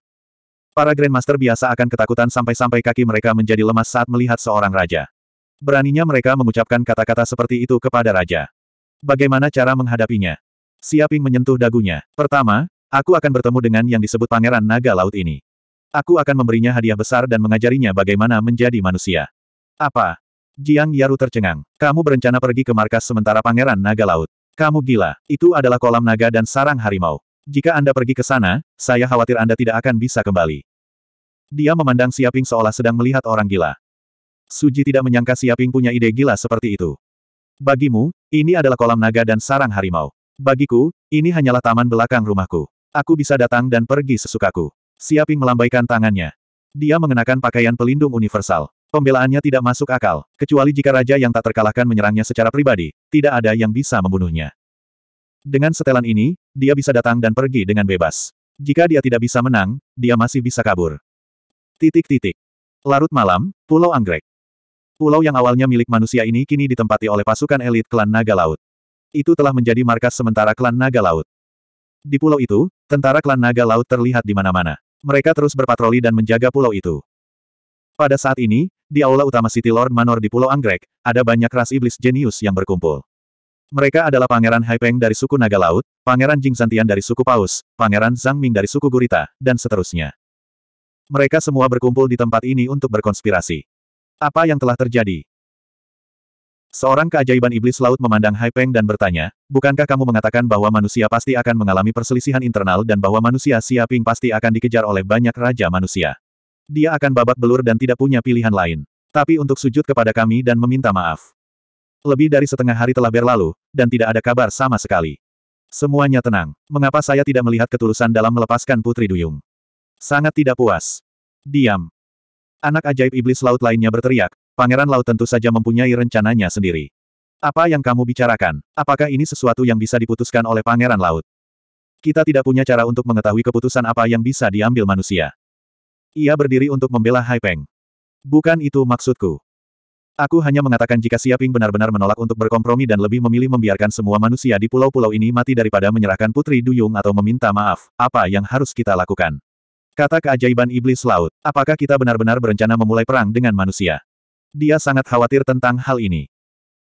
Para Grandmaster biasa akan ketakutan sampai-sampai kaki mereka menjadi lemas saat melihat seorang raja. Beraninya mereka mengucapkan kata-kata seperti itu kepada raja. Bagaimana cara menghadapinya? Siaping menyentuh dagunya. Pertama, Aku akan bertemu dengan yang disebut pangeran naga laut ini. Aku akan memberinya hadiah besar dan mengajarinya bagaimana menjadi manusia. Apa? Jiang Yaru tercengang. Kamu berencana pergi ke markas sementara pangeran naga laut. Kamu gila, itu adalah kolam naga dan sarang harimau. Jika Anda pergi ke sana, saya khawatir Anda tidak akan bisa kembali. Dia memandang Siaping seolah sedang melihat orang gila. Suji tidak menyangka Siaping punya ide gila seperti itu. Bagimu, ini adalah kolam naga dan sarang harimau. Bagiku, ini hanyalah taman belakang rumahku. Aku bisa datang dan pergi sesukaku. Siaping melambaikan tangannya. Dia mengenakan pakaian pelindung universal. Pembelaannya tidak masuk akal, kecuali jika raja yang tak terkalahkan menyerangnya secara pribadi, tidak ada yang bisa membunuhnya. Dengan setelan ini, dia bisa datang dan pergi dengan bebas. Jika dia tidak bisa menang, dia masih bisa kabur. Titik-titik. Larut malam, Pulau Anggrek. Pulau yang awalnya milik manusia ini kini ditempati oleh pasukan elit klan Naga Laut. Itu telah menjadi markas sementara klan Naga Laut. Di pulau itu, Tentara klan naga laut terlihat di mana-mana. Mereka terus berpatroli dan menjaga pulau itu. Pada saat ini, di aula utama City Lord Manor di Pulau Anggrek, ada banyak ras iblis jenius yang berkumpul. Mereka adalah Pangeran Haipeng dari suku Naga Laut, Pangeran Jing Santian dari suku Paus, Pangeran Zhang Ming dari suku Gurita, dan seterusnya. Mereka semua berkumpul di tempat ini untuk berkonspirasi. Apa yang telah terjadi? Seorang keajaiban iblis laut memandang Hai Peng dan bertanya, bukankah kamu mengatakan bahwa manusia pasti akan mengalami perselisihan internal dan bahwa manusia siaping pasti akan dikejar oleh banyak raja manusia? Dia akan babak belur dan tidak punya pilihan lain. Tapi untuk sujud kepada kami dan meminta maaf. Lebih dari setengah hari telah berlalu, dan tidak ada kabar sama sekali. Semuanya tenang. Mengapa saya tidak melihat ketulusan dalam melepaskan Putri Duyung? Sangat tidak puas. Diam. Anak ajaib iblis laut lainnya berteriak, Pangeran Laut tentu saja mempunyai rencananya sendiri. Apa yang kamu bicarakan? Apakah ini sesuatu yang bisa diputuskan oleh Pangeran Laut? Kita tidak punya cara untuk mengetahui keputusan apa yang bisa diambil manusia. Ia berdiri untuk membela Hai Peng. Bukan itu maksudku. Aku hanya mengatakan jika Siaping benar-benar menolak untuk berkompromi dan lebih memilih membiarkan semua manusia di pulau-pulau ini mati daripada menyerahkan Putri Duyung atau meminta maaf, apa yang harus kita lakukan? Kata keajaiban iblis laut, apakah kita benar-benar berencana memulai perang dengan manusia? Dia sangat khawatir tentang hal ini.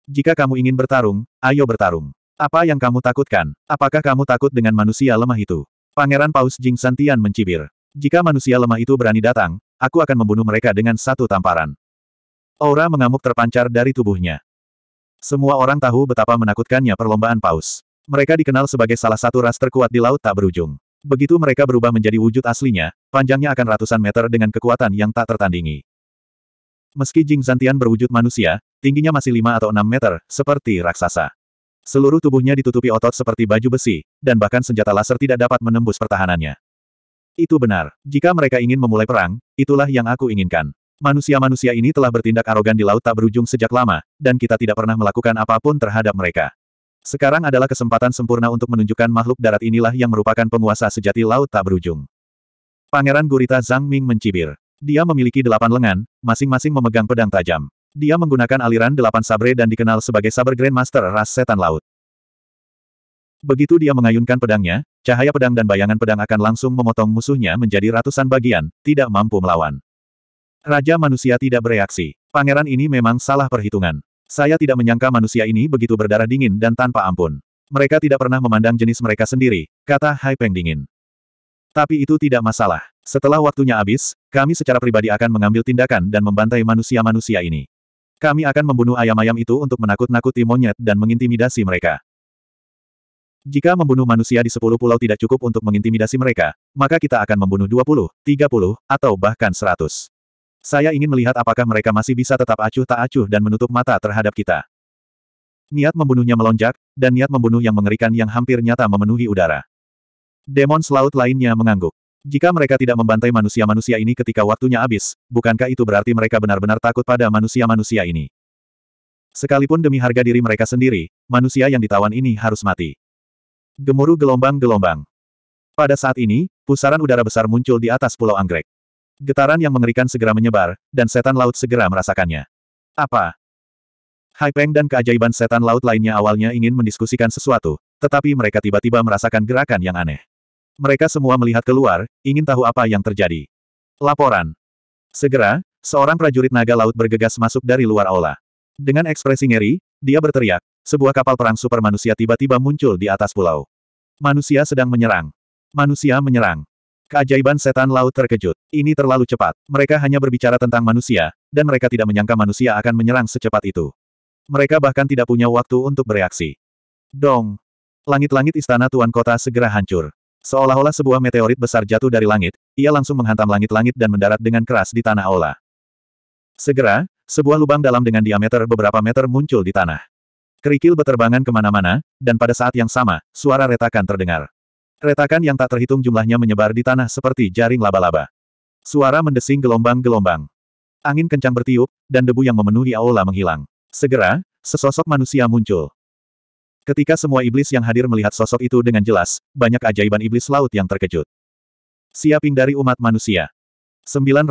Jika kamu ingin bertarung, ayo bertarung. Apa yang kamu takutkan? Apakah kamu takut dengan manusia lemah itu? Pangeran Paus Jing Santian mencibir. Jika manusia lemah itu berani datang, aku akan membunuh mereka dengan satu tamparan. Aura mengamuk terpancar dari tubuhnya. Semua orang tahu betapa menakutkannya perlombaan paus. Mereka dikenal sebagai salah satu ras terkuat di laut tak berujung. Begitu mereka berubah menjadi wujud aslinya, panjangnya akan ratusan meter dengan kekuatan yang tak tertandingi. Meski Jing Zantian berwujud manusia, tingginya masih 5 atau 6 meter, seperti raksasa. Seluruh tubuhnya ditutupi otot seperti baju besi, dan bahkan senjata laser tidak dapat menembus pertahanannya. Itu benar. Jika mereka ingin memulai perang, itulah yang aku inginkan. Manusia-manusia ini telah bertindak arogan di laut tak berujung sejak lama, dan kita tidak pernah melakukan apapun terhadap mereka. Sekarang adalah kesempatan sempurna untuk menunjukkan makhluk darat inilah yang merupakan penguasa sejati laut tak berujung. Pangeran Gurita Zhang Ming mencibir. Dia memiliki delapan lengan, masing-masing memegang pedang tajam. Dia menggunakan aliran delapan sabre dan dikenal sebagai saber Grandmaster ras setan laut. Begitu dia mengayunkan pedangnya, cahaya pedang dan bayangan pedang akan langsung memotong musuhnya menjadi ratusan bagian, tidak mampu melawan. Raja manusia tidak bereaksi. Pangeran ini memang salah perhitungan. Saya tidak menyangka manusia ini begitu berdarah dingin dan tanpa ampun. Mereka tidak pernah memandang jenis mereka sendiri, kata Hai Peng dingin. Tapi itu tidak masalah. Setelah waktunya habis, kami secara pribadi akan mengambil tindakan dan membantai manusia-manusia ini. Kami akan membunuh ayam-ayam itu untuk menakut-nakuti monyet dan mengintimidasi mereka. Jika membunuh manusia di sepuluh pulau tidak cukup untuk mengintimidasi mereka, maka kita akan membunuh dua puluh, tiga puluh, atau bahkan seratus. Saya ingin melihat apakah mereka masih bisa tetap acuh tak acuh dan menutup mata terhadap kita. Niat membunuhnya melonjak, dan niat membunuh yang mengerikan yang hampir nyata memenuhi udara. Demon selaut lainnya mengangguk. Jika mereka tidak membantai manusia-manusia ini ketika waktunya habis, bukankah itu berarti mereka benar-benar takut pada manusia-manusia ini? Sekalipun demi harga diri mereka sendiri, manusia yang ditawan ini harus mati. Gemuruh gelombang-gelombang. Pada saat ini, pusaran udara besar muncul di atas Pulau Anggrek. Getaran yang mengerikan segera menyebar, dan setan laut segera merasakannya. Apa? Hai Peng dan keajaiban setan laut lainnya awalnya ingin mendiskusikan sesuatu, tetapi mereka tiba-tiba merasakan gerakan yang aneh. Mereka semua melihat keluar, ingin tahu apa yang terjadi. Laporan. Segera, seorang prajurit naga laut bergegas masuk dari luar aula. Dengan ekspresi ngeri, dia berteriak, sebuah kapal perang super manusia tiba-tiba muncul di atas pulau. Manusia sedang menyerang. Manusia menyerang. Keajaiban setan laut terkejut. Ini terlalu cepat. Mereka hanya berbicara tentang manusia, dan mereka tidak menyangka manusia akan menyerang secepat itu. Mereka bahkan tidak punya waktu untuk bereaksi. Dong! Langit-langit istana Tuan Kota segera hancur. Seolah-olah sebuah meteorit besar jatuh dari langit, ia langsung menghantam langit-langit dan mendarat dengan keras di tanah aula. Segera, sebuah lubang dalam dengan diameter beberapa meter muncul di tanah. Kerikil beterbangan kemana-mana, dan pada saat yang sama, suara retakan terdengar. Retakan yang tak terhitung jumlahnya menyebar di tanah seperti jaring laba-laba. Suara mendesing gelombang-gelombang. Angin kencang bertiup, dan debu yang memenuhi aula menghilang. Segera, sesosok manusia muncul. Ketika semua iblis yang hadir melihat sosok itu dengan jelas, banyak ajaiban iblis laut yang terkejut. Siaping dari umat manusia. 926.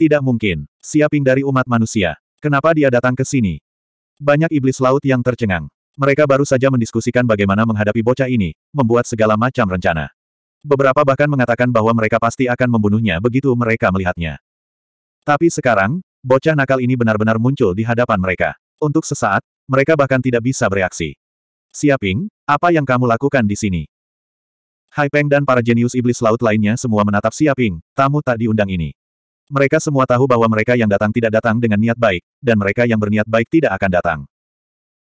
Tidak mungkin. Siaping dari umat manusia. Kenapa dia datang ke sini? Banyak iblis laut yang tercengang. Mereka baru saja mendiskusikan bagaimana menghadapi bocah ini, membuat segala macam rencana. Beberapa bahkan mengatakan bahwa mereka pasti akan membunuhnya begitu mereka melihatnya. Tapi sekarang, bocah nakal ini benar-benar muncul di hadapan mereka. Untuk sesaat, mereka bahkan tidak bisa bereaksi. Siaping, apa yang kamu lakukan di sini? Hai Peng dan para jenius iblis laut lainnya semua menatap Siaping, tamu tak diundang ini. Mereka semua tahu bahwa mereka yang datang tidak datang dengan niat baik, dan mereka yang berniat baik tidak akan datang.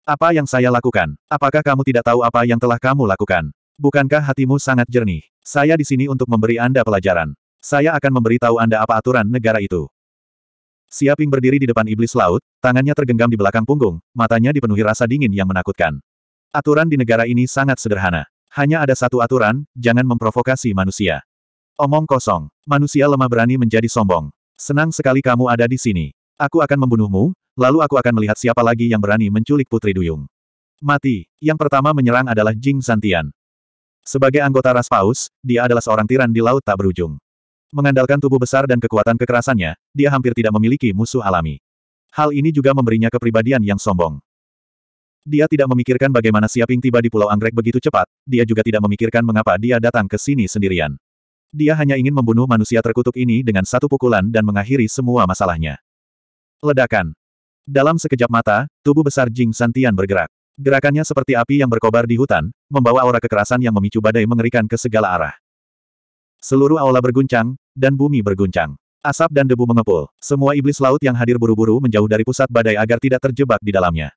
Apa yang saya lakukan? Apakah kamu tidak tahu apa yang telah kamu lakukan? Bukankah hatimu sangat jernih? Saya di sini untuk memberi Anda pelajaran. Saya akan memberitahu Anda apa aturan negara itu. Siaping berdiri di depan iblis laut, tangannya tergenggam di belakang punggung, matanya dipenuhi rasa dingin yang menakutkan. Aturan di negara ini sangat sederhana. Hanya ada satu aturan, jangan memprovokasi manusia. Omong kosong, manusia lemah berani menjadi sombong. Senang sekali kamu ada di sini. Aku akan membunuhmu, lalu aku akan melihat siapa lagi yang berani menculik Putri Duyung. Mati, yang pertama menyerang adalah Jing Santian. Sebagai anggota ras paus, dia adalah seorang tiran di laut tak berujung. Mengandalkan tubuh besar dan kekuatan kekerasannya, dia hampir tidak memiliki musuh alami. Hal ini juga memberinya kepribadian yang sombong. Dia tidak memikirkan bagaimana Siaping tiba di Pulau Anggrek begitu cepat, dia juga tidak memikirkan mengapa dia datang ke sini sendirian. Dia hanya ingin membunuh manusia terkutuk ini dengan satu pukulan dan mengakhiri semua masalahnya. Ledakan. Dalam sekejap mata, tubuh besar Jing Santian bergerak. Gerakannya seperti api yang berkobar di hutan, membawa aura kekerasan yang memicu badai mengerikan ke segala arah. Seluruh aula berguncang, dan bumi berguncang. Asap dan debu mengepul. Semua iblis laut yang hadir buru-buru menjauh dari pusat badai agar tidak terjebak di dalamnya.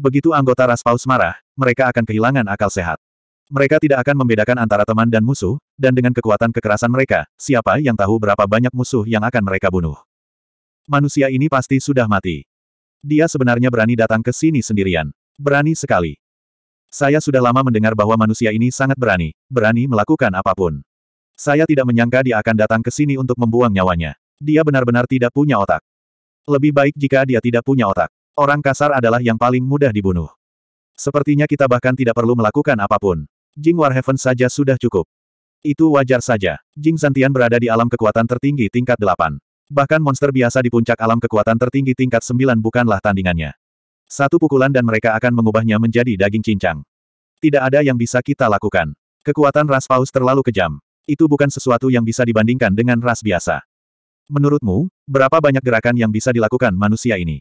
Begitu anggota ras paus marah, mereka akan kehilangan akal sehat. Mereka tidak akan membedakan antara teman dan musuh, dan dengan kekuatan kekerasan mereka, siapa yang tahu berapa banyak musuh yang akan mereka bunuh. Manusia ini pasti sudah mati. Dia sebenarnya berani datang ke sini sendirian. Berani sekali. Saya sudah lama mendengar bahwa manusia ini sangat berani, berani melakukan apapun. Saya tidak menyangka dia akan datang ke sini untuk membuang nyawanya. Dia benar-benar tidak punya otak. Lebih baik jika dia tidak punya otak. Orang kasar adalah yang paling mudah dibunuh. Sepertinya kita bahkan tidak perlu melakukan apapun. Jing Warheaven saja sudah cukup. Itu wajar saja. Jing Santian berada di alam kekuatan tertinggi tingkat 8. Bahkan monster biasa di puncak alam kekuatan tertinggi tingkat 9 bukanlah tandingannya. Satu pukulan dan mereka akan mengubahnya menjadi daging cincang. Tidak ada yang bisa kita lakukan. Kekuatan ras paus terlalu kejam. Itu bukan sesuatu yang bisa dibandingkan dengan ras biasa. Menurutmu, berapa banyak gerakan yang bisa dilakukan manusia ini?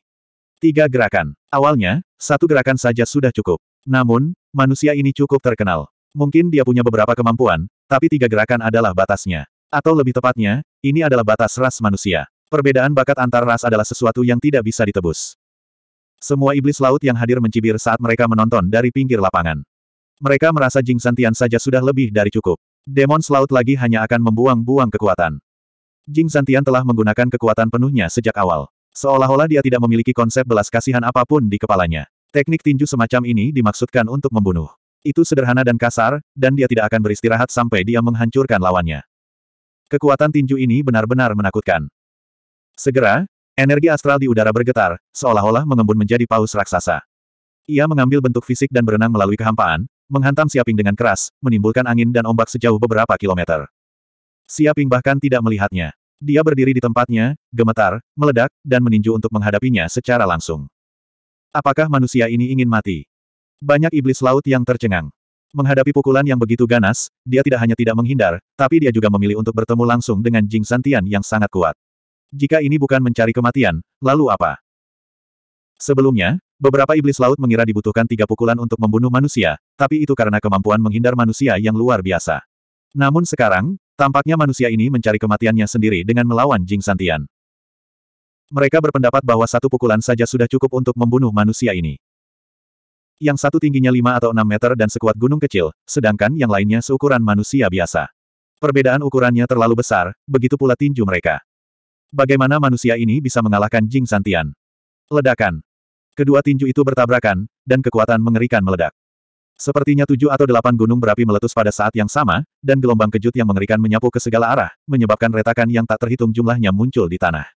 Tiga gerakan. Awalnya, satu gerakan saja sudah cukup. Namun, manusia ini cukup terkenal. Mungkin dia punya beberapa kemampuan, tapi tiga gerakan adalah batasnya. Atau lebih tepatnya, ini adalah batas ras manusia. Perbedaan bakat antar ras adalah sesuatu yang tidak bisa ditebus. Semua iblis laut yang hadir mencibir saat mereka menonton dari pinggir lapangan. Mereka merasa Jing Santian saja sudah lebih dari cukup. Demon selaut lagi hanya akan membuang-buang kekuatan. Jing Santian telah menggunakan kekuatan penuhnya sejak awal. Seolah-olah dia tidak memiliki konsep belas kasihan apapun di kepalanya. Teknik tinju semacam ini dimaksudkan untuk membunuh. Itu sederhana dan kasar, dan dia tidak akan beristirahat sampai dia menghancurkan lawannya. Kekuatan tinju ini benar-benar menakutkan. Segera, energi astral di udara bergetar, seolah-olah mengembun menjadi paus raksasa. Ia mengambil bentuk fisik dan berenang melalui kehampaan, Menghantam Siaping dengan keras, menimbulkan angin dan ombak sejauh beberapa kilometer. Siaping bahkan tidak melihatnya. Dia berdiri di tempatnya, gemetar, meledak, dan meninju untuk menghadapinya secara langsung. Apakah manusia ini ingin mati? Banyak iblis laut yang tercengang. Menghadapi pukulan yang begitu ganas, dia tidak hanya tidak menghindar, tapi dia juga memilih untuk bertemu langsung dengan Jing Santian yang sangat kuat. Jika ini bukan mencari kematian, lalu apa? Sebelumnya, Beberapa iblis laut mengira dibutuhkan tiga pukulan untuk membunuh manusia, tapi itu karena kemampuan menghindar manusia yang luar biasa. Namun sekarang, tampaknya manusia ini mencari kematiannya sendiri dengan melawan Jing Santian. Mereka berpendapat bahwa satu pukulan saja sudah cukup untuk membunuh manusia ini. Yang satu tingginya 5 atau 6 meter dan sekuat gunung kecil, sedangkan yang lainnya seukuran manusia biasa. Perbedaan ukurannya terlalu besar, begitu pula tinju mereka. Bagaimana manusia ini bisa mengalahkan Jing Santian? Ledakan. Kedua tinju itu bertabrakan, dan kekuatan mengerikan meledak. Sepertinya tujuh atau delapan gunung berapi meletus pada saat yang sama, dan gelombang kejut yang mengerikan menyapu ke segala arah, menyebabkan retakan yang tak terhitung jumlahnya muncul di tanah.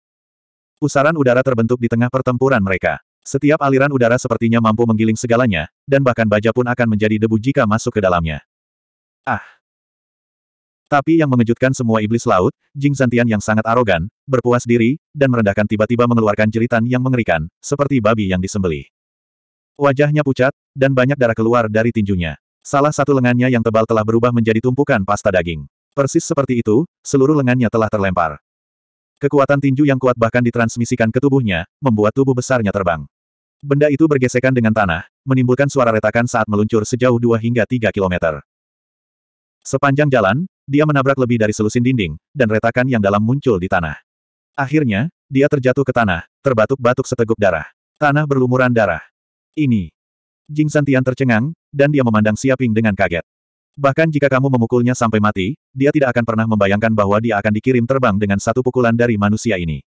Pusaran udara terbentuk di tengah pertempuran mereka. Setiap aliran udara sepertinya mampu menggiling segalanya, dan bahkan baja pun akan menjadi debu jika masuk ke dalamnya. Ah! Tapi yang mengejutkan semua iblis laut, Jing Zantian yang sangat arogan, berpuas diri, dan merendahkan tiba-tiba mengeluarkan jeritan yang mengerikan, seperti babi yang disembeli. Wajahnya pucat, dan banyak darah keluar dari tinjunya. Salah satu lengannya yang tebal telah berubah menjadi tumpukan pasta daging. Persis seperti itu, seluruh lengannya telah terlempar. Kekuatan tinju yang kuat bahkan ditransmisikan ke tubuhnya, membuat tubuh besarnya terbang. Benda itu bergesekan dengan tanah, menimbulkan suara retakan saat meluncur sejauh 2 hingga 3 kilometer. Sepanjang jalan, dia menabrak lebih dari selusin dinding, dan retakan yang dalam muncul di tanah. Akhirnya, dia terjatuh ke tanah, terbatuk-batuk seteguk darah. Tanah berlumuran darah. Ini. Jing Santian tercengang, dan dia memandang Siaping dengan kaget. Bahkan jika kamu memukulnya sampai mati, dia tidak akan pernah membayangkan bahwa dia akan dikirim terbang dengan satu pukulan dari manusia ini.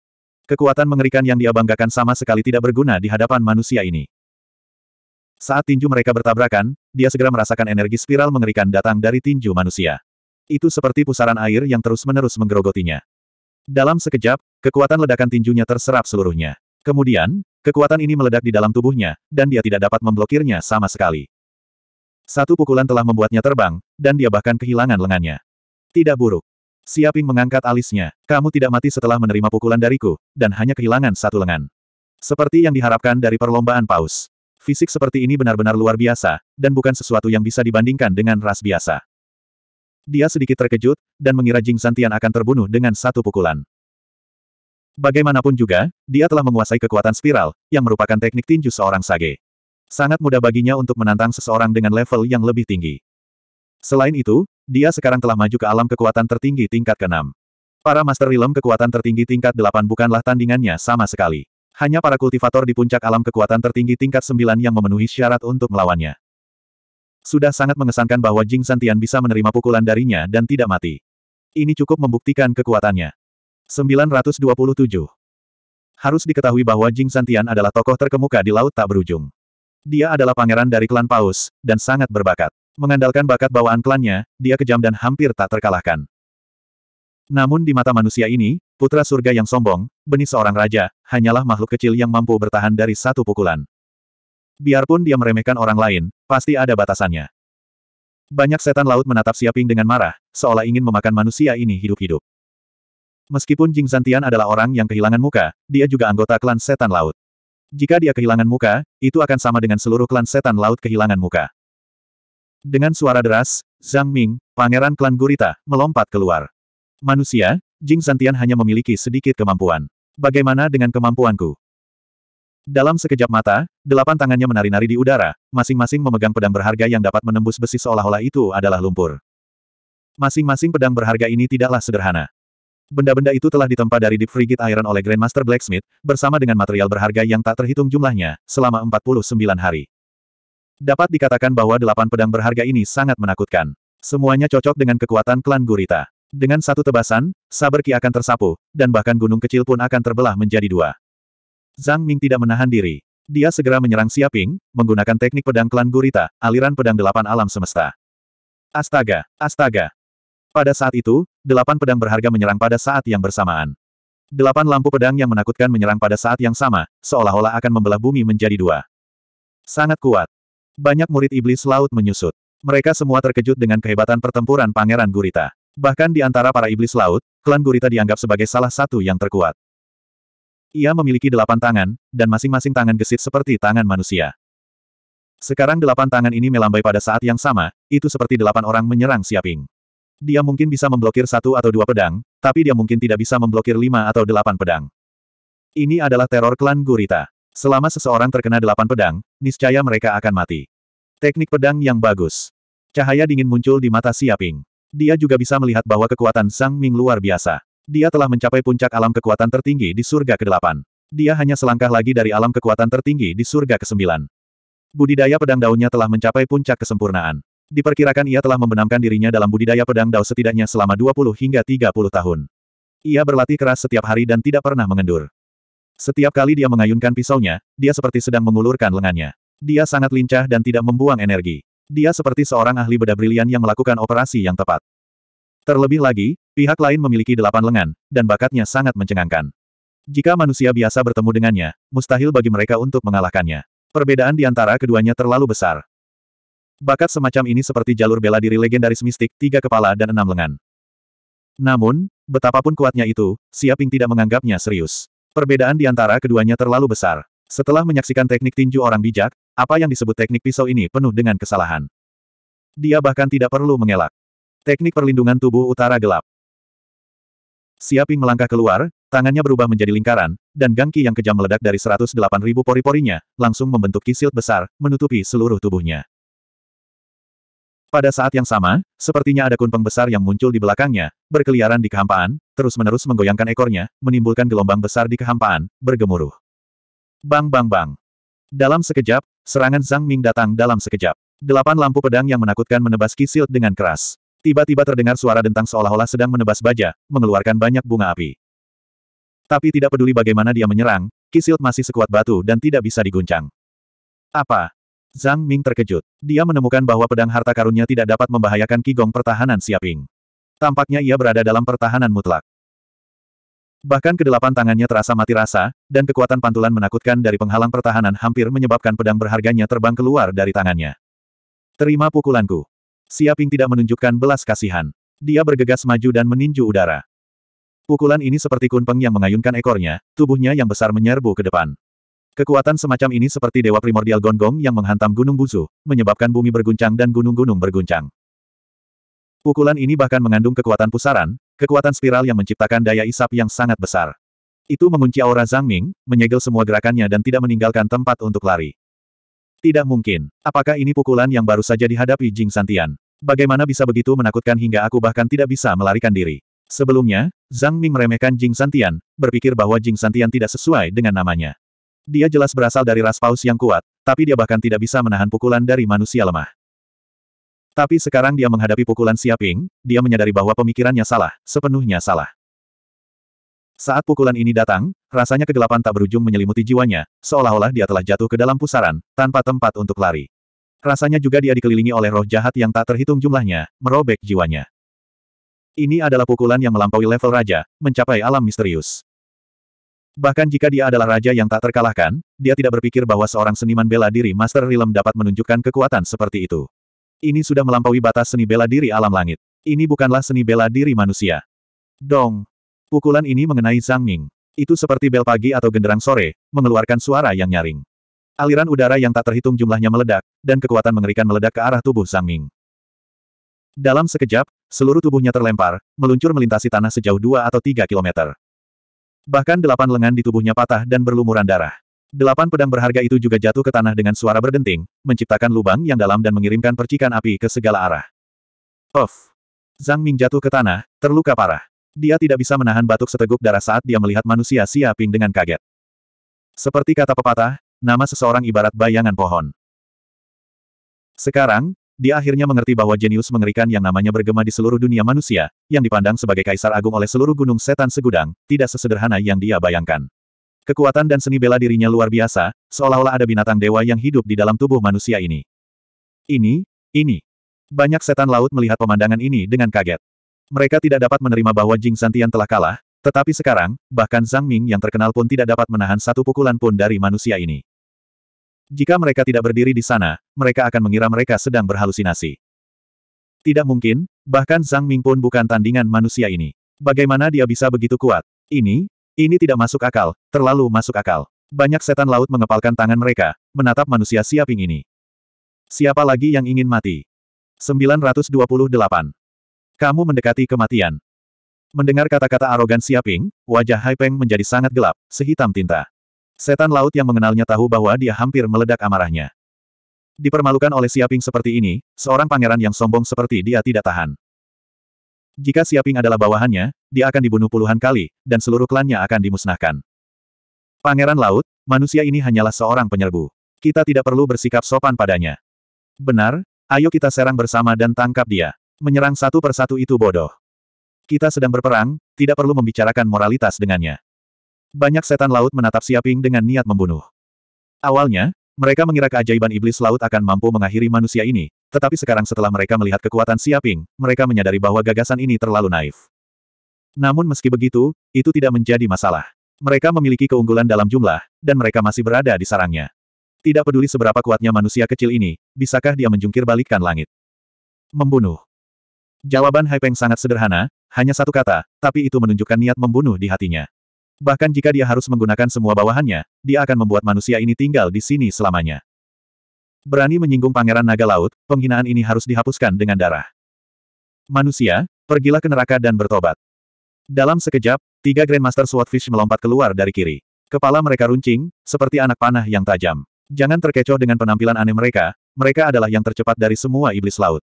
Kekuatan mengerikan yang dia banggakan sama sekali tidak berguna di hadapan manusia ini. Saat tinju mereka bertabrakan, dia segera merasakan energi spiral mengerikan datang dari tinju manusia. Itu seperti pusaran air yang terus-menerus menggerogotinya. Dalam sekejap, kekuatan ledakan tinjunya terserap seluruhnya. Kemudian, kekuatan ini meledak di dalam tubuhnya, dan dia tidak dapat memblokirnya sama sekali. Satu pukulan telah membuatnya terbang, dan dia bahkan kehilangan lengannya. Tidak buruk. Siaping mengangkat alisnya. Kamu tidak mati setelah menerima pukulan dariku, dan hanya kehilangan satu lengan. Seperti yang diharapkan dari perlombaan paus. Fisik seperti ini benar-benar luar biasa, dan bukan sesuatu yang bisa dibandingkan dengan ras biasa. Dia sedikit terkejut, dan mengira Jing Santian akan terbunuh dengan satu pukulan. Bagaimanapun juga, dia telah menguasai kekuatan spiral, yang merupakan teknik tinju seorang sage. Sangat mudah baginya untuk menantang seseorang dengan level yang lebih tinggi. Selain itu, dia sekarang telah maju ke alam kekuatan tertinggi tingkat ke-6. Para Master Realm kekuatan tertinggi tingkat 8 bukanlah tandingannya sama sekali. Hanya para kultivator di puncak alam kekuatan tertinggi tingkat 9 yang memenuhi syarat untuk melawannya. Sudah sangat mengesankan bahwa Jing Santian bisa menerima pukulan darinya dan tidak mati. Ini cukup membuktikan kekuatannya. 927. Harus diketahui bahwa Jing Santian adalah tokoh terkemuka di Laut Tak Berujung. Dia adalah pangeran dari klan Paus, dan sangat berbakat. Mengandalkan bakat bawaan klannya, dia kejam dan hampir tak terkalahkan. Namun di mata manusia ini, Putra surga yang sombong, benih seorang raja, hanyalah makhluk kecil yang mampu bertahan dari satu pukulan. Biarpun dia meremehkan orang lain, pasti ada batasannya. Banyak setan laut menatap Siaping dengan marah, seolah ingin memakan manusia ini hidup-hidup. Meskipun Jing Zantian adalah orang yang kehilangan muka, dia juga anggota klan setan laut. Jika dia kehilangan muka, itu akan sama dengan seluruh klan setan laut kehilangan muka. Dengan suara deras, Zhang Ming, pangeran klan Gurita, melompat keluar. Manusia, Jing Santian hanya memiliki sedikit kemampuan. Bagaimana dengan kemampuanku? Dalam sekejap mata, delapan tangannya menari-nari di udara, masing-masing memegang pedang berharga yang dapat menembus besi seolah-olah itu adalah lumpur. Masing-masing pedang berharga ini tidaklah sederhana. Benda-benda itu telah ditempa dari Deep Frigate Iron oleh Grandmaster Blacksmith, bersama dengan material berharga yang tak terhitung jumlahnya, selama 49 hari. Dapat dikatakan bahwa delapan pedang berharga ini sangat menakutkan. Semuanya cocok dengan kekuatan klan Gurita. Dengan satu tebasan, saber Ki akan tersapu, dan bahkan gunung kecil pun akan terbelah menjadi dua. Zhang Ming tidak menahan diri. Dia segera menyerang Siaping, menggunakan teknik pedang klan Gurita, aliran pedang delapan alam semesta. Astaga! Astaga! Pada saat itu, delapan pedang berharga menyerang pada saat yang bersamaan. Delapan lampu pedang yang menakutkan menyerang pada saat yang sama, seolah-olah akan membelah bumi menjadi dua. Sangat kuat. Banyak murid iblis laut menyusut. Mereka semua terkejut dengan kehebatan pertempuran Pangeran Gurita. Bahkan di antara para iblis laut, klan Gurita dianggap sebagai salah satu yang terkuat. Ia memiliki delapan tangan, dan masing-masing tangan gesit seperti tangan manusia. Sekarang delapan tangan ini melambai pada saat yang sama, itu seperti delapan orang menyerang Siaping. Dia mungkin bisa memblokir satu atau dua pedang, tapi dia mungkin tidak bisa memblokir lima atau delapan pedang. Ini adalah teror klan Gurita. Selama seseorang terkena delapan pedang, niscaya mereka akan mati. Teknik pedang yang bagus. Cahaya dingin muncul di mata Siaping. Dia juga bisa melihat bahwa kekuatan Sang Ming luar biasa. Dia telah mencapai puncak alam kekuatan tertinggi di surga ke-8. Dia hanya selangkah lagi dari alam kekuatan tertinggi di surga ke-9. Budidaya pedang daunnya telah mencapai puncak kesempurnaan. Diperkirakan ia telah membenamkan dirinya dalam budidaya pedang dao setidaknya selama 20 hingga 30 tahun. Ia berlatih keras setiap hari dan tidak pernah mengendur. Setiap kali dia mengayunkan pisaunya, dia seperti sedang mengulurkan lengannya. Dia sangat lincah dan tidak membuang energi. Dia seperti seorang ahli bedah brilian yang melakukan operasi yang tepat. Terlebih lagi, pihak lain memiliki delapan lengan, dan bakatnya sangat mencengangkan. Jika manusia biasa bertemu dengannya, mustahil bagi mereka untuk mengalahkannya. Perbedaan di antara keduanya terlalu besar. Bakat semacam ini seperti jalur bela diri legendaris mistik, tiga kepala dan enam lengan. Namun, betapapun kuatnya itu, Siaping tidak menganggapnya serius. Perbedaan di antara keduanya terlalu besar. Setelah menyaksikan teknik tinju orang bijak, apa yang disebut teknik pisau ini penuh dengan kesalahan. Dia bahkan tidak perlu mengelak. Teknik perlindungan tubuh utara gelap. Siaping melangkah keluar, tangannya berubah menjadi lingkaran, dan gangki yang kejam meledak dari ribu pori-porinya, langsung membentuk kisil besar, menutupi seluruh tubuhnya. Pada saat yang sama, sepertinya ada kunpeng besar yang muncul di belakangnya, berkeliaran di kehampaan, terus-menerus menggoyangkan ekornya, menimbulkan gelombang besar di kehampaan, bergemuruh. Bang bang bang. Dalam sekejap, serangan Zhang Ming datang dalam sekejap. Delapan lampu pedang yang menakutkan menebas kisil dengan keras. Tiba-tiba terdengar suara dentang seolah-olah sedang menebas baja, mengeluarkan banyak bunga api. Tapi tidak peduli bagaimana dia menyerang, kisil masih sekuat batu dan tidak bisa diguncang. Apa? Zhang Ming terkejut. Dia menemukan bahwa pedang harta karunnya tidak dapat membahayakan Qigong pertahanan Siaping. Tampaknya ia berada dalam pertahanan mutlak. Bahkan kedelapan tangannya terasa mati rasa, dan kekuatan pantulan menakutkan dari penghalang pertahanan hampir menyebabkan pedang berharganya terbang keluar dari tangannya. Terima pukulanku. Siaping tidak menunjukkan belas kasihan. Dia bergegas maju dan meninju udara. Pukulan ini seperti kunpeng yang mengayunkan ekornya, tubuhnya yang besar menyerbu ke depan. Kekuatan semacam ini seperti dewa primordial gonggong yang menghantam gunung busu, menyebabkan bumi berguncang dan gunung-gunung berguncang. Pukulan ini bahkan mengandung kekuatan pusaran, Kekuatan spiral yang menciptakan daya isap yang sangat besar. Itu mengunci aura Zhang Ming, menyegel semua gerakannya dan tidak meninggalkan tempat untuk lari. Tidak mungkin. Apakah ini pukulan yang baru saja dihadapi Jing Santian? Bagaimana bisa begitu menakutkan hingga aku bahkan tidak bisa melarikan diri? Sebelumnya, Zhang Ming meremehkan Jing Santian, berpikir bahwa Jing Santian tidak sesuai dengan namanya. Dia jelas berasal dari ras paus yang kuat, tapi dia bahkan tidak bisa menahan pukulan dari manusia lemah. Tapi sekarang dia menghadapi pukulan Siaping, dia menyadari bahwa pemikirannya salah, sepenuhnya salah. Saat pukulan ini datang, rasanya kegelapan tak berujung menyelimuti jiwanya, seolah-olah dia telah jatuh ke dalam pusaran, tanpa tempat untuk lari. Rasanya juga dia dikelilingi oleh roh jahat yang tak terhitung jumlahnya, merobek jiwanya. Ini adalah pukulan yang melampaui level raja, mencapai alam misterius. Bahkan jika dia adalah raja yang tak terkalahkan, dia tidak berpikir bahwa seorang seniman bela diri Master Realm dapat menunjukkan kekuatan seperti itu. Ini sudah melampaui batas seni bela diri alam langit. Ini bukanlah seni bela diri manusia. Dong! Pukulan ini mengenai Zhang Ming. Itu seperti bel pagi atau genderang sore, mengeluarkan suara yang nyaring. Aliran udara yang tak terhitung jumlahnya meledak, dan kekuatan mengerikan meledak ke arah tubuh Zhang Ming. Dalam sekejap, seluruh tubuhnya terlempar, meluncur melintasi tanah sejauh dua atau tiga kilometer. Bahkan delapan lengan di tubuhnya patah dan berlumuran darah. Delapan pedang berharga itu juga jatuh ke tanah dengan suara berdenting, menciptakan lubang yang dalam dan mengirimkan percikan api ke segala arah. Of! Zhang Ming jatuh ke tanah, terluka parah. Dia tidak bisa menahan batuk seteguk darah saat dia melihat manusia Xia Ping dengan kaget. Seperti kata pepatah, nama seseorang ibarat bayangan pohon. Sekarang, dia akhirnya mengerti bahwa jenius mengerikan yang namanya bergema di seluruh dunia manusia, yang dipandang sebagai kaisar agung oleh seluruh gunung setan segudang, tidak sesederhana yang dia bayangkan. Kekuatan dan seni bela dirinya luar biasa, seolah-olah ada binatang dewa yang hidup di dalam tubuh manusia ini. Ini, ini. Banyak setan laut melihat pemandangan ini dengan kaget. Mereka tidak dapat menerima bahwa Jing Santian telah kalah, tetapi sekarang, bahkan Zhang Ming yang terkenal pun tidak dapat menahan satu pukulan pun dari manusia ini. Jika mereka tidak berdiri di sana, mereka akan mengira mereka sedang berhalusinasi. Tidak mungkin, bahkan Zhang Ming pun bukan tandingan manusia ini. Bagaimana dia bisa begitu kuat? Ini, ini tidak masuk akal, terlalu masuk akal. Banyak setan laut mengepalkan tangan mereka, menatap manusia siaping ini. Siapa lagi yang ingin mati? 928. Kamu mendekati kematian. Mendengar kata-kata arogan siaping, wajah Haipeng menjadi sangat gelap, sehitam tinta. Setan laut yang mengenalnya tahu bahwa dia hampir meledak amarahnya. Dipermalukan oleh siaping seperti ini, seorang pangeran yang sombong seperti dia tidak tahan. Jika Siaping adalah bawahannya, dia akan dibunuh puluhan kali, dan seluruh klannya akan dimusnahkan. Pangeran Laut, manusia ini hanyalah seorang penyerbu. Kita tidak perlu bersikap sopan padanya. Benar, ayo kita serang bersama dan tangkap dia. Menyerang satu persatu itu bodoh. Kita sedang berperang, tidak perlu membicarakan moralitas dengannya. Banyak setan laut menatap Siaping dengan niat membunuh. Awalnya, mereka mengira keajaiban iblis laut akan mampu mengakhiri manusia ini, tetapi sekarang setelah mereka melihat kekuatan Siaping, mereka menyadari bahwa gagasan ini terlalu naif. Namun meski begitu, itu tidak menjadi masalah. Mereka memiliki keunggulan dalam jumlah, dan mereka masih berada di sarangnya. Tidak peduli seberapa kuatnya manusia kecil ini, bisakah dia menjungkir balikkan langit? Membunuh. Jawaban Haipeng sangat sederhana, hanya satu kata, tapi itu menunjukkan niat membunuh di hatinya. Bahkan jika dia harus menggunakan semua bawahannya, dia akan membuat manusia ini tinggal di sini selamanya. Berani menyinggung pangeran naga laut, penghinaan ini harus dihapuskan dengan darah. Manusia, pergilah ke neraka dan bertobat. Dalam sekejap, tiga Grandmaster Swordfish melompat keluar dari kiri. Kepala mereka runcing, seperti anak panah yang tajam. Jangan terkecoh dengan penampilan aneh mereka, mereka adalah yang tercepat dari semua iblis laut.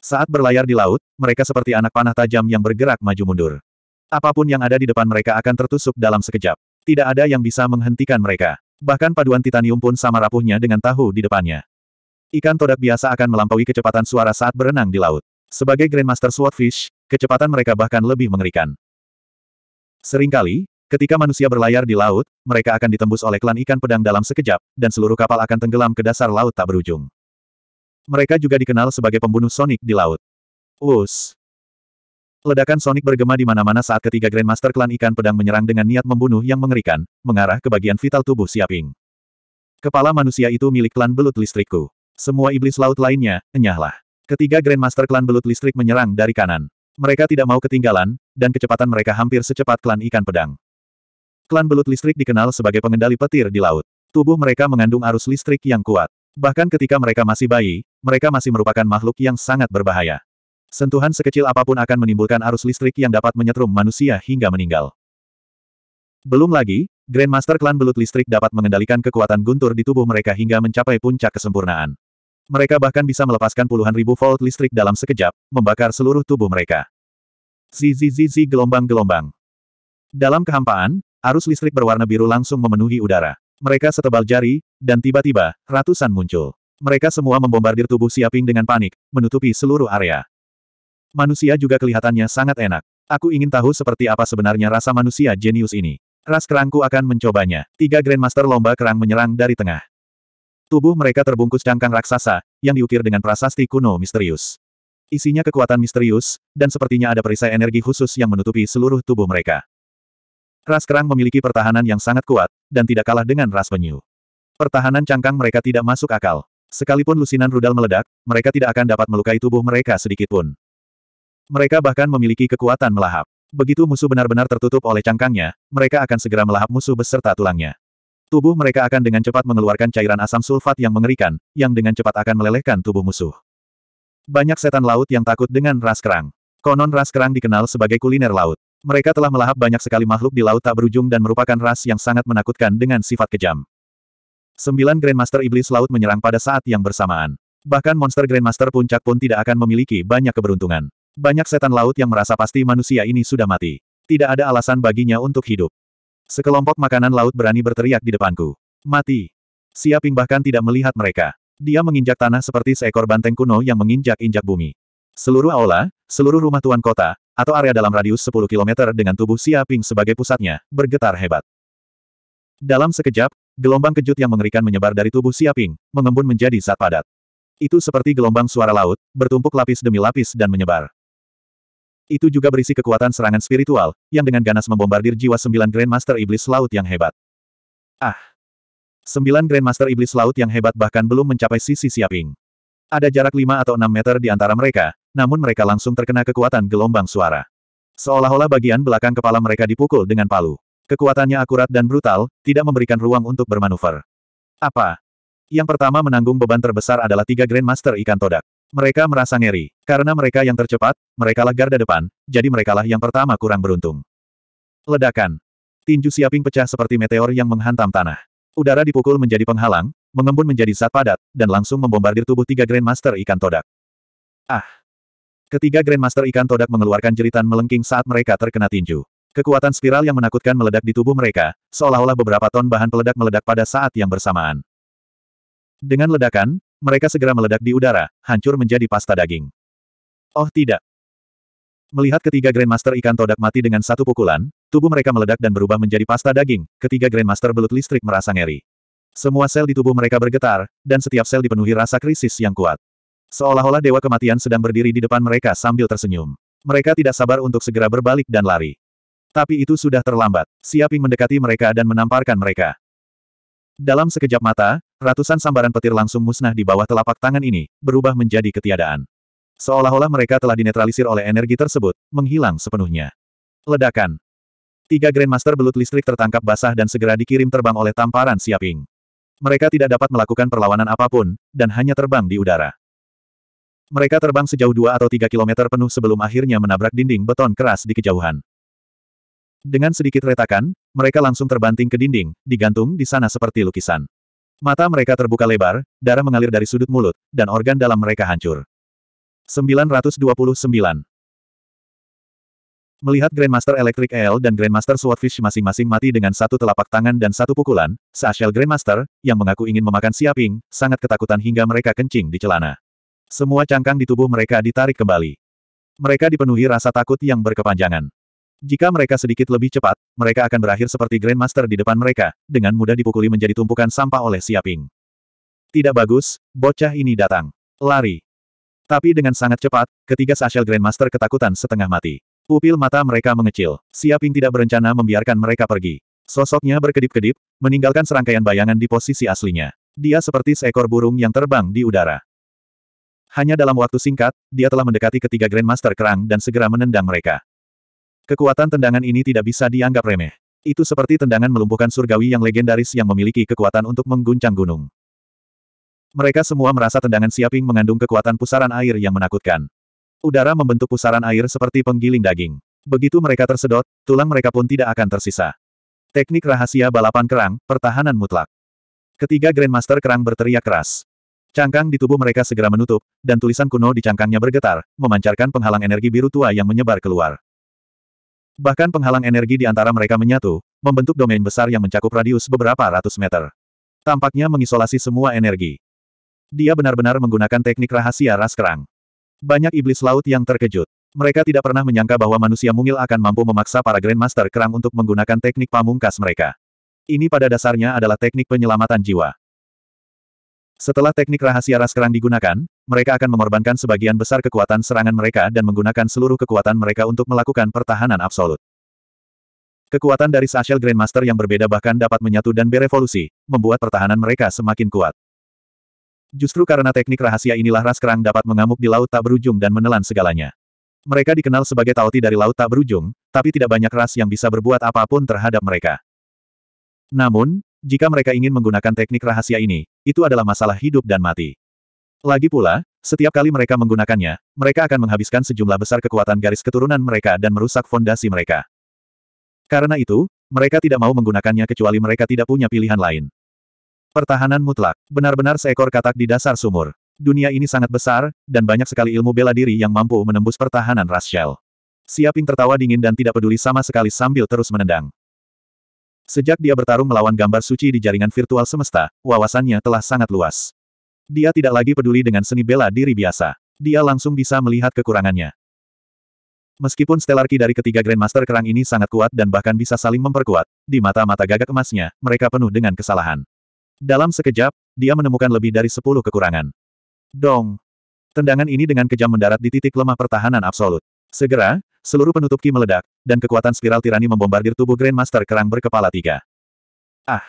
Saat berlayar di laut, mereka seperti anak panah tajam yang bergerak maju mundur. Apapun yang ada di depan mereka akan tertusuk dalam sekejap. Tidak ada yang bisa menghentikan mereka. Bahkan paduan titanium pun sama rapuhnya dengan tahu di depannya. Ikan todak biasa akan melampaui kecepatan suara saat berenang di laut. Sebagai Grandmaster Swordfish, kecepatan mereka bahkan lebih mengerikan. Seringkali, ketika manusia berlayar di laut, mereka akan ditembus oleh klan ikan pedang dalam sekejap, dan seluruh kapal akan tenggelam ke dasar laut tak berujung. Mereka juga dikenal sebagai pembunuh sonik di laut. Us. Ledakan sonik bergema di mana-mana saat ketiga Grandmaster Klan Ikan Pedang menyerang dengan niat membunuh yang mengerikan, mengarah ke bagian vital tubuh Siaping. Kepala manusia itu milik klan belut listrikku. Semua iblis laut lainnya, enyahlah. Ketiga Grandmaster Klan belut listrik menyerang dari kanan. Mereka tidak mau ketinggalan, dan kecepatan mereka hampir secepat klan ikan pedang. Klan belut listrik dikenal sebagai pengendali petir di laut. Tubuh mereka mengandung arus listrik yang kuat. Bahkan ketika mereka masih bayi, mereka masih merupakan makhluk yang sangat berbahaya. Sentuhan sekecil apapun akan menimbulkan arus listrik yang dapat menyetrum manusia hingga meninggal. Belum lagi, Grandmaster Klan Belut Listrik dapat mengendalikan kekuatan guntur di tubuh mereka hingga mencapai puncak kesempurnaan. Mereka bahkan bisa melepaskan puluhan ribu volt listrik dalam sekejap, membakar seluruh tubuh mereka. Zizizizi gelombang-gelombang. Dalam kehampaan, arus listrik berwarna biru langsung memenuhi udara. Mereka setebal jari, dan tiba-tiba, ratusan muncul. Mereka semua membombardir tubuh Siaping dengan panik, menutupi seluruh area. Manusia juga kelihatannya sangat enak. Aku ingin tahu seperti apa sebenarnya rasa manusia jenius ini. Ras kerangku akan mencobanya. Tiga Grandmaster Lomba Kerang menyerang dari tengah. Tubuh mereka terbungkus cangkang raksasa, yang diukir dengan prasasti kuno misterius. Isinya kekuatan misterius, dan sepertinya ada perisai energi khusus yang menutupi seluruh tubuh mereka. Ras kerang memiliki pertahanan yang sangat kuat, dan tidak kalah dengan ras penyu. Pertahanan cangkang mereka tidak masuk akal. Sekalipun lusinan rudal meledak, mereka tidak akan dapat melukai tubuh mereka sedikitpun. Mereka bahkan memiliki kekuatan melahap. Begitu musuh benar-benar tertutup oleh cangkangnya, mereka akan segera melahap musuh beserta tulangnya. Tubuh mereka akan dengan cepat mengeluarkan cairan asam sulfat yang mengerikan, yang dengan cepat akan melelehkan tubuh musuh. Banyak setan laut yang takut dengan ras kerang. Konon ras kerang dikenal sebagai kuliner laut. Mereka telah melahap banyak sekali makhluk di laut tak berujung dan merupakan ras yang sangat menakutkan dengan sifat kejam. Sembilan Grandmaster Iblis Laut menyerang pada saat yang bersamaan. Bahkan monster Grandmaster Puncak pun tidak akan memiliki banyak keberuntungan. Banyak setan laut yang merasa pasti manusia ini sudah mati. Tidak ada alasan baginya untuk hidup. Sekelompok makanan laut berani berteriak di depanku. Mati. Siaping bahkan tidak melihat mereka. Dia menginjak tanah seperti seekor banteng kuno yang menginjak-injak bumi. Seluruh aula, seluruh rumah tuan kota, atau area dalam radius 10 km dengan tubuh Siaping sebagai pusatnya, bergetar hebat. Dalam sekejap, gelombang kejut yang mengerikan menyebar dari tubuh Siaping, mengembun menjadi zat padat. Itu seperti gelombang suara laut, bertumpuk lapis demi lapis dan menyebar. Itu juga berisi kekuatan serangan spiritual, yang dengan ganas membombardir jiwa sembilan Grandmaster Iblis Laut yang hebat. Ah! Sembilan Grandmaster Iblis Laut yang hebat bahkan belum mencapai sisi siaping. Ada jarak lima atau enam meter di antara mereka, namun mereka langsung terkena kekuatan gelombang suara. Seolah-olah bagian belakang kepala mereka dipukul dengan palu. Kekuatannya akurat dan brutal, tidak memberikan ruang untuk bermanuver. Apa? Yang pertama menanggung beban terbesar adalah tiga Grandmaster ikan todak. Mereka merasa ngeri. Karena mereka yang tercepat, mereka lah garda depan, jadi merekalah yang pertama kurang beruntung. Ledakan. Tinju siaping pecah seperti meteor yang menghantam tanah. Udara dipukul menjadi penghalang, mengembun menjadi zat padat, dan langsung membombardir tubuh tiga Grandmaster ikan todak. Ah! Ketiga Grandmaster ikan todak mengeluarkan jeritan melengking saat mereka terkena tinju. Kekuatan spiral yang menakutkan meledak di tubuh mereka, seolah-olah beberapa ton bahan peledak meledak pada saat yang bersamaan. Dengan ledakan, mereka segera meledak di udara, hancur menjadi pasta daging. Oh tidak. Melihat ketiga Grandmaster ikan todak mati dengan satu pukulan, tubuh mereka meledak dan berubah menjadi pasta daging, ketiga Grandmaster belut listrik merasa ngeri. Semua sel di tubuh mereka bergetar, dan setiap sel dipenuhi rasa krisis yang kuat. Seolah-olah dewa kematian sedang berdiri di depan mereka sambil tersenyum. Mereka tidak sabar untuk segera berbalik dan lari. Tapi itu sudah terlambat. Siaping mendekati mereka dan menamparkan mereka. Dalam sekejap mata, ratusan sambaran petir langsung musnah di bawah telapak tangan ini, berubah menjadi ketiadaan. Seolah-olah mereka telah dinetralisir oleh energi tersebut, menghilang sepenuhnya. Ledakan. Tiga Grandmaster belut listrik tertangkap basah dan segera dikirim terbang oleh tamparan Siaping. Mereka tidak dapat melakukan perlawanan apapun, dan hanya terbang di udara. Mereka terbang sejauh dua atau tiga kilometer penuh sebelum akhirnya menabrak dinding beton keras di kejauhan. Dengan sedikit retakan, mereka langsung terbanting ke dinding, digantung di sana seperti lukisan. Mata mereka terbuka lebar, darah mengalir dari sudut mulut, dan organ dalam mereka hancur. 929 Melihat Grandmaster Electric L dan Grandmaster Swordfish masing-masing mati dengan satu telapak tangan dan satu pukulan, Sashel Grandmaster, yang mengaku ingin memakan Siaping, sangat ketakutan hingga mereka kencing di celana. Semua cangkang di tubuh mereka ditarik kembali. Mereka dipenuhi rasa takut yang berkepanjangan. Jika mereka sedikit lebih cepat, mereka akan berakhir seperti Grandmaster di depan mereka, dengan mudah dipukuli menjadi tumpukan sampah oleh Siaping. Tidak bagus, bocah ini datang. Lari. Tapi dengan sangat cepat, ketiga Sashel Grandmaster ketakutan setengah mati. Pupil mata mereka mengecil. Siaping tidak berencana membiarkan mereka pergi. Sosoknya berkedip-kedip, meninggalkan serangkaian bayangan di posisi aslinya. Dia seperti seekor burung yang terbang di udara. Hanya dalam waktu singkat, dia telah mendekati ketiga Grandmaster Kerang dan segera menendang mereka. Kekuatan tendangan ini tidak bisa dianggap remeh. Itu seperti tendangan melumpuhkan surgawi yang legendaris yang memiliki kekuatan untuk mengguncang gunung. Mereka semua merasa tendangan Siaping mengandung kekuatan pusaran air yang menakutkan. Udara membentuk pusaran air seperti penggiling daging. Begitu mereka tersedot, tulang mereka pun tidak akan tersisa. Teknik rahasia balapan kerang, pertahanan mutlak. Ketiga Grandmaster kerang berteriak keras. Cangkang di tubuh mereka segera menutup, dan tulisan kuno di cangkangnya bergetar, memancarkan penghalang energi biru tua yang menyebar keluar. Bahkan penghalang energi di antara mereka menyatu, membentuk domain besar yang mencakup radius beberapa ratus meter. Tampaknya mengisolasi semua energi. Dia benar-benar menggunakan teknik rahasia ras kerang. Banyak iblis laut yang terkejut. Mereka tidak pernah menyangka bahwa manusia mungil akan mampu memaksa para Grandmaster Kerang untuk menggunakan teknik pamungkas mereka. Ini pada dasarnya adalah teknik penyelamatan jiwa. Setelah teknik rahasia ras kerang digunakan, mereka akan mengorbankan sebagian besar kekuatan serangan mereka dan menggunakan seluruh kekuatan mereka untuk melakukan pertahanan absolut. Kekuatan dari Sashel Grandmaster yang berbeda bahkan dapat menyatu dan berevolusi, membuat pertahanan mereka semakin kuat. Justru karena teknik rahasia inilah ras kerang dapat mengamuk di laut tak berujung dan menelan segalanya. Mereka dikenal sebagai tauti dari laut tak berujung, tapi tidak banyak ras yang bisa berbuat apapun terhadap mereka. Namun, jika mereka ingin menggunakan teknik rahasia ini, itu adalah masalah hidup dan mati. Lagi pula, setiap kali mereka menggunakannya, mereka akan menghabiskan sejumlah besar kekuatan garis keturunan mereka dan merusak fondasi mereka. Karena itu, mereka tidak mau menggunakannya kecuali mereka tidak punya pilihan lain. Pertahanan mutlak, benar-benar seekor katak di dasar sumur. Dunia ini sangat besar, dan banyak sekali ilmu bela diri yang mampu menembus pertahanan Rashel. Siaping tertawa dingin dan tidak peduli sama sekali sambil terus menendang. Sejak dia bertarung melawan gambar suci di jaringan virtual semesta, wawasannya telah sangat luas. Dia tidak lagi peduli dengan seni bela diri biasa. Dia langsung bisa melihat kekurangannya. Meskipun stelarki dari ketiga Grandmaster kerang ini sangat kuat dan bahkan bisa saling memperkuat, di mata-mata gagak emasnya, mereka penuh dengan kesalahan. Dalam sekejap, dia menemukan lebih dari sepuluh kekurangan. Dong! Tendangan ini dengan kejam mendarat di titik lemah pertahanan absolut. Segera, seluruh penutup ki meledak, dan kekuatan spiral tirani membombardir tubuh Grandmaster Kerang berkepala tiga. Ah!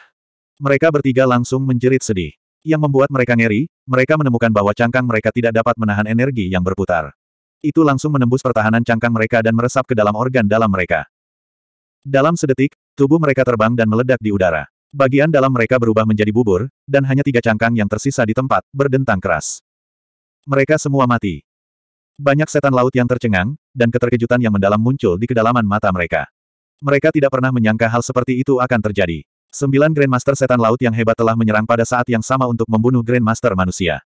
Mereka bertiga langsung menjerit sedih. Yang membuat mereka ngeri, mereka menemukan bahwa cangkang mereka tidak dapat menahan energi yang berputar. Itu langsung menembus pertahanan cangkang mereka dan meresap ke dalam organ dalam mereka. Dalam sedetik, tubuh mereka terbang dan meledak di udara. Bagian dalam mereka berubah menjadi bubur, dan hanya tiga cangkang yang tersisa di tempat, berdentang keras. Mereka semua mati. Banyak setan laut yang tercengang, dan keterkejutan yang mendalam muncul di kedalaman mata mereka. Mereka tidak pernah menyangka hal seperti itu akan terjadi. Sembilan Grandmaster setan laut yang hebat telah menyerang pada saat yang sama untuk membunuh Grandmaster manusia.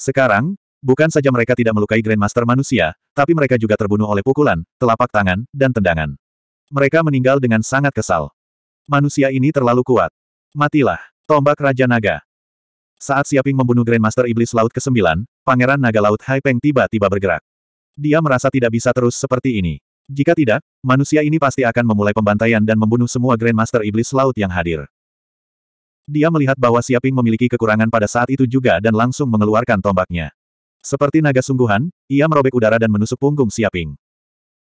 Sekarang, bukan saja mereka tidak melukai Grandmaster manusia, tapi mereka juga terbunuh oleh pukulan, telapak tangan, dan tendangan. Mereka meninggal dengan sangat kesal. Manusia ini terlalu kuat. Matilah, tombak Raja Naga. Saat Siaping membunuh Grandmaster Iblis Laut ke-9, Pangeran Naga Laut Hai Peng tiba-tiba bergerak. Dia merasa tidak bisa terus seperti ini. Jika tidak, manusia ini pasti akan memulai pembantaian dan membunuh semua Grandmaster Iblis Laut yang hadir. Dia melihat bahwa Siaping memiliki kekurangan pada saat itu juga dan langsung mengeluarkan tombaknya. Seperti naga sungguhan, ia merobek udara dan menusuk punggung Siaping.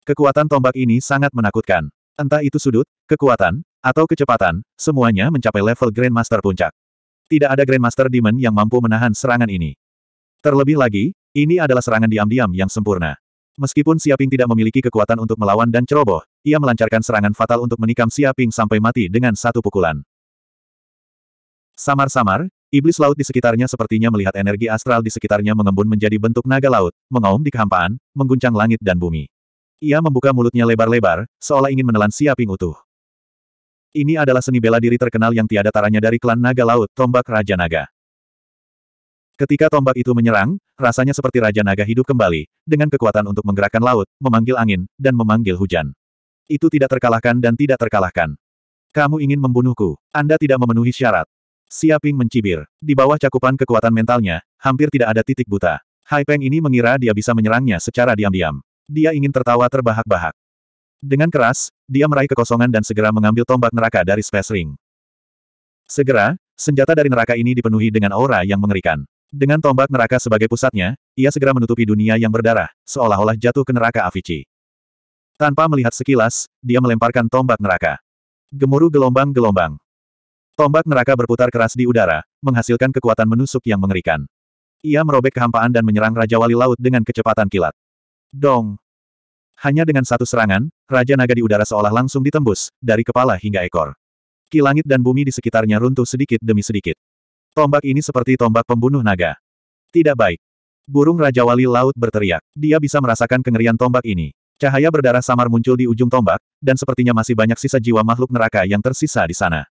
Kekuatan tombak ini sangat menakutkan. Entah itu sudut, kekuatan, atau kecepatan, semuanya mencapai level Grandmaster Puncak. Tidak ada Grandmaster Demon yang mampu menahan serangan ini. Terlebih lagi, ini adalah serangan diam-diam yang sempurna. Meskipun Siaping tidak memiliki kekuatan untuk melawan dan ceroboh, ia melancarkan serangan fatal untuk menikam Siaping sampai mati dengan satu pukulan. Samar-samar, iblis laut di sekitarnya sepertinya melihat energi astral di sekitarnya mengembun menjadi bentuk naga laut, mengaum di kehampaan, mengguncang langit dan bumi. Ia membuka mulutnya lebar-lebar, seolah ingin menelan Siaping utuh. Ini adalah seni bela diri terkenal yang tiada taranya dari klan Naga Laut, Tombak Raja Naga. Ketika tombak itu menyerang, rasanya seperti Raja Naga hidup kembali, dengan kekuatan untuk menggerakkan laut, memanggil angin, dan memanggil hujan. Itu tidak terkalahkan dan tidak terkalahkan. Kamu ingin membunuhku. Anda tidak memenuhi syarat. Siaping mencibir. Di bawah cakupan kekuatan mentalnya, hampir tidak ada titik buta. Hai Peng ini mengira dia bisa menyerangnya secara diam-diam. Dia ingin tertawa terbahak-bahak. Dengan keras, dia meraih kekosongan dan segera mengambil tombak neraka dari Space Ring. Segera, senjata dari neraka ini dipenuhi dengan aura yang mengerikan. Dengan tombak neraka sebagai pusatnya, ia segera menutupi dunia yang berdarah, seolah-olah jatuh ke neraka Avici. Tanpa melihat sekilas, dia melemparkan tombak neraka. Gemuruh gelombang-gelombang. Tombak neraka berputar keras di udara, menghasilkan kekuatan menusuk yang mengerikan. Ia merobek kehampaan dan menyerang Raja Wali Laut dengan kecepatan kilat. Dong! Hanya dengan satu serangan, Raja Naga di udara seolah langsung ditembus, dari kepala hingga ekor. Ki langit dan bumi di sekitarnya runtuh sedikit demi sedikit. Tombak ini seperti tombak pembunuh naga. Tidak baik. Burung Raja Wali Laut berteriak. Dia bisa merasakan kengerian tombak ini. Cahaya berdarah samar muncul di ujung tombak, dan sepertinya masih banyak sisa jiwa makhluk neraka yang tersisa di sana.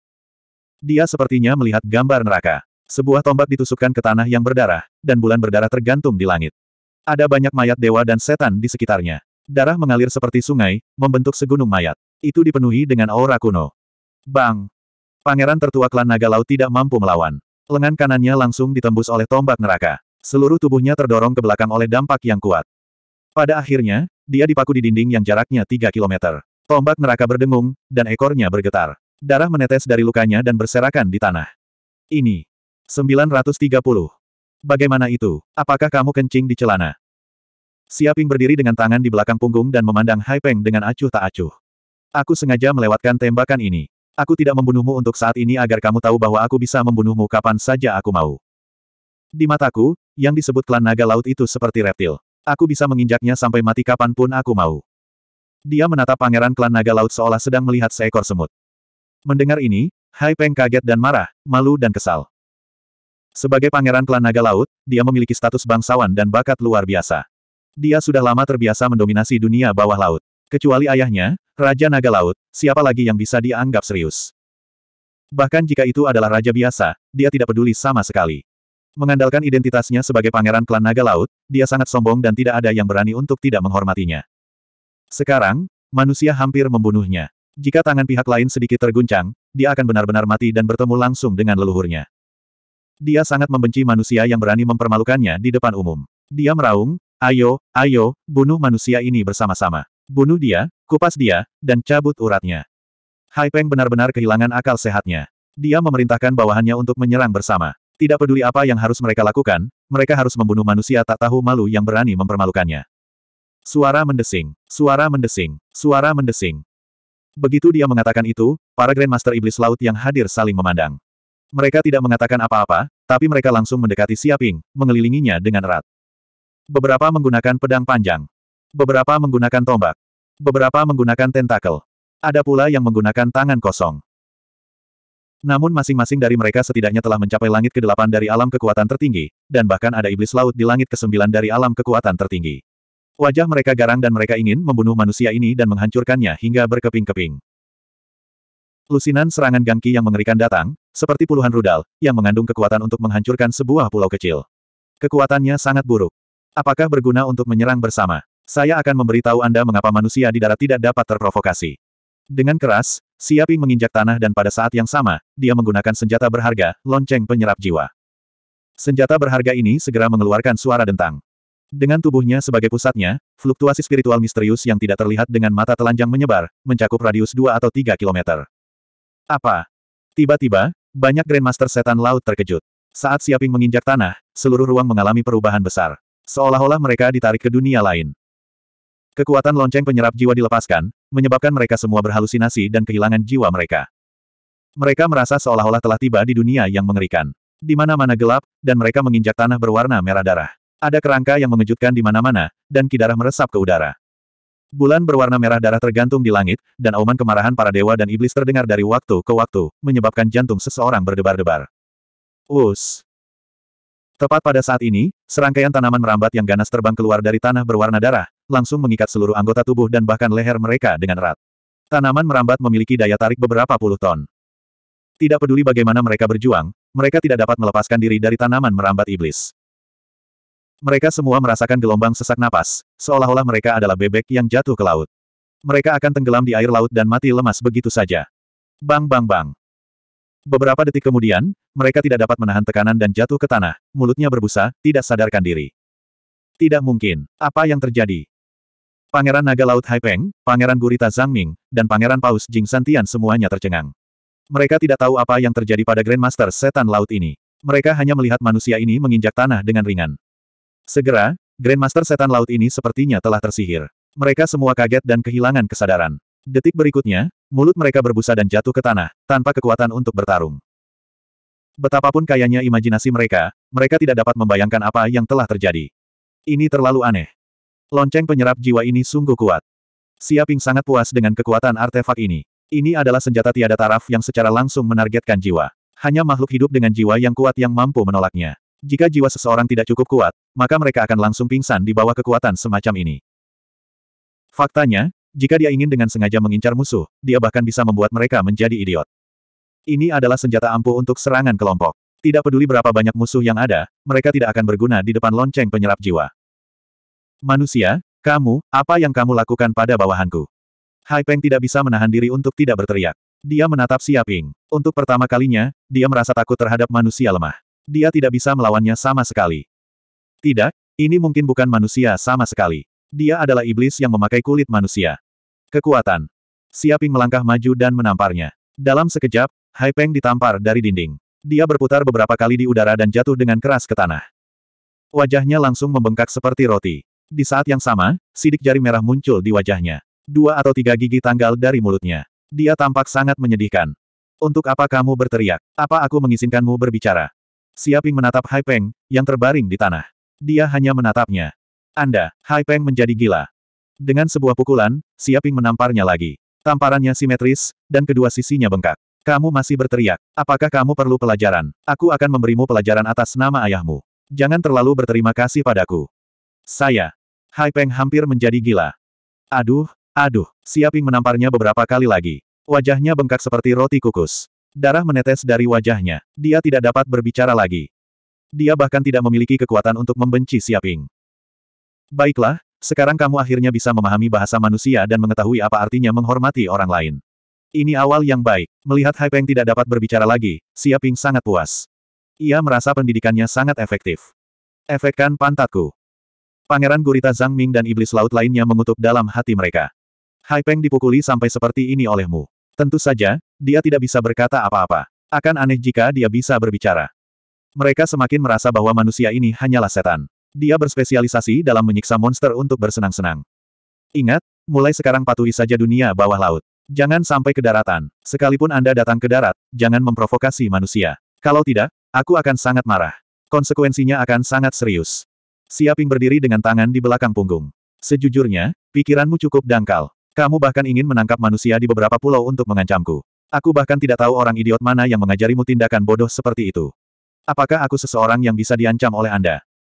Dia sepertinya melihat gambar neraka. Sebuah tombak ditusukkan ke tanah yang berdarah, dan bulan berdarah tergantung di langit. Ada banyak mayat dewa dan setan di sekitarnya. Darah mengalir seperti sungai, membentuk segunung mayat. Itu dipenuhi dengan aura kuno. Bang! Pangeran tertua klan naga laut tidak mampu melawan. Lengan kanannya langsung ditembus oleh tombak neraka. Seluruh tubuhnya terdorong ke belakang oleh dampak yang kuat. Pada akhirnya, dia dipaku di dinding yang jaraknya 3 kilometer. Tombak neraka berdengung, dan ekornya bergetar. Darah menetes dari lukanya dan berserakan di tanah. Ini. 930. Bagaimana itu? Apakah kamu kencing di celana? Siaping berdiri dengan tangan di belakang punggung dan memandang Hai Peng dengan acuh tak acuh. Aku sengaja melewatkan tembakan ini. Aku tidak membunuhmu untuk saat ini agar kamu tahu bahwa aku bisa membunuhmu kapan saja aku mau. Di mataku, yang disebut klan naga laut itu seperti reptil. Aku bisa menginjaknya sampai mati kapanpun aku mau. Dia menatap pangeran klan naga laut seolah sedang melihat seekor semut. Mendengar ini, Hai Peng kaget dan marah, malu dan kesal. Sebagai pangeran klan naga laut, dia memiliki status bangsawan dan bakat luar biasa. Dia sudah lama terbiasa mendominasi dunia bawah laut. Kecuali ayahnya, Raja Naga Laut, siapa lagi yang bisa dianggap serius? Bahkan jika itu adalah raja biasa, dia tidak peduli sama sekali. Mengandalkan identitasnya sebagai pangeran klan naga laut, dia sangat sombong dan tidak ada yang berani untuk tidak menghormatinya. Sekarang, manusia hampir membunuhnya. Jika tangan pihak lain sedikit terguncang, dia akan benar-benar mati dan bertemu langsung dengan leluhurnya. Dia sangat membenci manusia yang berani mempermalukannya di depan umum. Dia meraung, Ayo, ayo, bunuh manusia ini bersama-sama. Bunuh dia, kupas dia, dan cabut uratnya. Hai Peng benar-benar kehilangan akal sehatnya. Dia memerintahkan bawahannya untuk menyerang bersama. Tidak peduli apa yang harus mereka lakukan, mereka harus membunuh manusia tak tahu malu yang berani mempermalukannya. Suara mendesing, suara mendesing, suara mendesing. Begitu dia mengatakan itu, para Grandmaster Iblis Laut yang hadir saling memandang. Mereka tidak mengatakan apa-apa, tapi mereka langsung mendekati Siaping, mengelilinginya dengan erat. Beberapa menggunakan pedang panjang. Beberapa menggunakan tombak. Beberapa menggunakan tentakel. Ada pula yang menggunakan tangan kosong. Namun masing-masing dari mereka setidaknya telah mencapai langit ke-8 dari alam kekuatan tertinggi, dan bahkan ada iblis laut di langit ke-9 dari alam kekuatan tertinggi. Wajah mereka garang dan mereka ingin membunuh manusia ini dan menghancurkannya hingga berkeping-keping. Lusinan serangan Gangki yang mengerikan datang, seperti puluhan rudal, yang mengandung kekuatan untuk menghancurkan sebuah pulau kecil. Kekuatannya sangat buruk. Apakah berguna untuk menyerang bersama? Saya akan memberitahu Anda mengapa manusia di darat tidak dapat terprovokasi. Dengan keras, Siaping menginjak tanah dan pada saat yang sama, dia menggunakan senjata berharga, lonceng penyerap jiwa. Senjata berharga ini segera mengeluarkan suara dentang. Dengan tubuhnya sebagai pusatnya, fluktuasi spiritual misterius yang tidak terlihat dengan mata telanjang menyebar, mencakup radius 2 atau 3 kilometer. Apa? Tiba-tiba, banyak Grandmaster Setan Laut terkejut. Saat Siaping menginjak tanah, seluruh ruang mengalami perubahan besar. Seolah-olah mereka ditarik ke dunia lain. Kekuatan lonceng penyerap jiwa dilepaskan, menyebabkan mereka semua berhalusinasi dan kehilangan jiwa mereka. Mereka merasa seolah-olah telah tiba di dunia yang mengerikan. Di mana-mana gelap, dan mereka menginjak tanah berwarna merah darah. Ada kerangka yang mengejutkan di mana-mana, dan kidarah meresap ke udara. Bulan berwarna merah darah tergantung di langit, dan auman kemarahan para dewa dan iblis terdengar dari waktu ke waktu, menyebabkan jantung seseorang berdebar-debar. Us! Tepat pada saat ini, serangkaian tanaman merambat yang ganas terbang keluar dari tanah berwarna darah, langsung mengikat seluruh anggota tubuh dan bahkan leher mereka dengan erat. Tanaman merambat memiliki daya tarik beberapa puluh ton. Tidak peduli bagaimana mereka berjuang, mereka tidak dapat melepaskan diri dari tanaman merambat iblis. Mereka semua merasakan gelombang sesak napas, seolah-olah mereka adalah bebek yang jatuh ke laut. Mereka akan tenggelam di air laut dan mati lemas begitu saja. Bang bang bang. Beberapa detik kemudian, mereka tidak dapat menahan tekanan dan jatuh ke tanah, mulutnya berbusa, tidak sadarkan diri. Tidak mungkin. Apa yang terjadi? Pangeran Naga Laut Haipeng, Pangeran Gurita Zhang Ming, dan Pangeran Paus Jing Santian semuanya tercengang. Mereka tidak tahu apa yang terjadi pada Grandmaster Setan Laut ini. Mereka hanya melihat manusia ini menginjak tanah dengan ringan. Segera, Grandmaster Setan Laut ini sepertinya telah tersihir. Mereka semua kaget dan kehilangan kesadaran. Detik berikutnya, Mulut mereka berbusa dan jatuh ke tanah, tanpa kekuatan untuk bertarung. Betapapun kayanya imajinasi mereka, mereka tidak dapat membayangkan apa yang telah terjadi. Ini terlalu aneh. Lonceng penyerap jiwa ini sungguh kuat. Siaping sangat puas dengan kekuatan artefak ini. Ini adalah senjata tiada taraf yang secara langsung menargetkan jiwa. Hanya makhluk hidup dengan jiwa yang kuat yang mampu menolaknya. Jika jiwa seseorang tidak cukup kuat, maka mereka akan langsung pingsan di bawah kekuatan semacam ini. Faktanya, jika dia ingin dengan sengaja mengincar musuh, dia bahkan bisa membuat mereka menjadi idiot. Ini adalah senjata ampuh untuk serangan kelompok. Tidak peduli berapa banyak musuh yang ada, mereka tidak akan berguna di depan lonceng penyerap jiwa. Manusia, kamu, apa yang kamu lakukan pada bawahanku? Hai Peng tidak bisa menahan diri untuk tidak berteriak. Dia menatap Siaping. Untuk pertama kalinya, dia merasa takut terhadap manusia lemah. Dia tidak bisa melawannya sama sekali. Tidak, ini mungkin bukan manusia sama sekali. Dia adalah iblis yang memakai kulit manusia. Kekuatan. Siaping melangkah maju dan menamparnya. Dalam sekejap, Hai Peng ditampar dari dinding. Dia berputar beberapa kali di udara dan jatuh dengan keras ke tanah. Wajahnya langsung membengkak seperti roti. Di saat yang sama, sidik jari merah muncul di wajahnya. Dua atau tiga gigi tanggal dari mulutnya. Dia tampak sangat menyedihkan. Untuk apa kamu berteriak? Apa aku mengizinkanmu berbicara? Siaping menatap Hai Peng, yang terbaring di tanah. Dia hanya menatapnya. Anda, Hai Peng menjadi gila. Dengan sebuah pukulan, Siaping menamparnya lagi. Tamparannya simetris, dan kedua sisinya bengkak. Kamu masih berteriak. Apakah kamu perlu pelajaran? Aku akan memberimu pelajaran atas nama ayahmu. Jangan terlalu berterima kasih padaku. Saya. Hai Peng hampir menjadi gila. Aduh, aduh. Siaping menamparnya beberapa kali lagi. Wajahnya bengkak seperti roti kukus. Darah menetes dari wajahnya. Dia tidak dapat berbicara lagi. Dia bahkan tidak memiliki kekuatan untuk membenci Siaping. Baiklah, sekarang kamu akhirnya bisa memahami bahasa manusia dan mengetahui apa artinya menghormati orang lain. Ini awal yang baik. Melihat Hai Peng tidak dapat berbicara lagi, Xia Ping sangat puas. Ia merasa pendidikannya sangat efektif. Efekkan pantatku. Pangeran Gurita Zhang Ming dan iblis laut lainnya mengutuk dalam hati mereka. Hai Peng dipukuli sampai seperti ini olehmu. Tentu saja, dia tidak bisa berkata apa-apa. Akan aneh jika dia bisa berbicara. Mereka semakin merasa bahwa manusia ini hanyalah setan dia berspesialisasi dalam menyiksa monster untuk bersenang-senang. Ingat, mulai sekarang patuhi saja dunia bawah laut. Jangan sampai ke daratan. Sekalipun Anda datang ke darat, jangan memprovokasi manusia. Kalau tidak, aku akan sangat marah. Konsekuensinya akan sangat serius. Siaping berdiri dengan tangan di belakang punggung. Sejujurnya, pikiranmu cukup dangkal. Kamu bahkan ingin menangkap manusia di beberapa pulau untuk mengancamku. Aku bahkan tidak tahu orang idiot mana yang mengajarimu tindakan bodoh seperti itu. Apakah aku seseorang yang bisa diancam oleh Anda?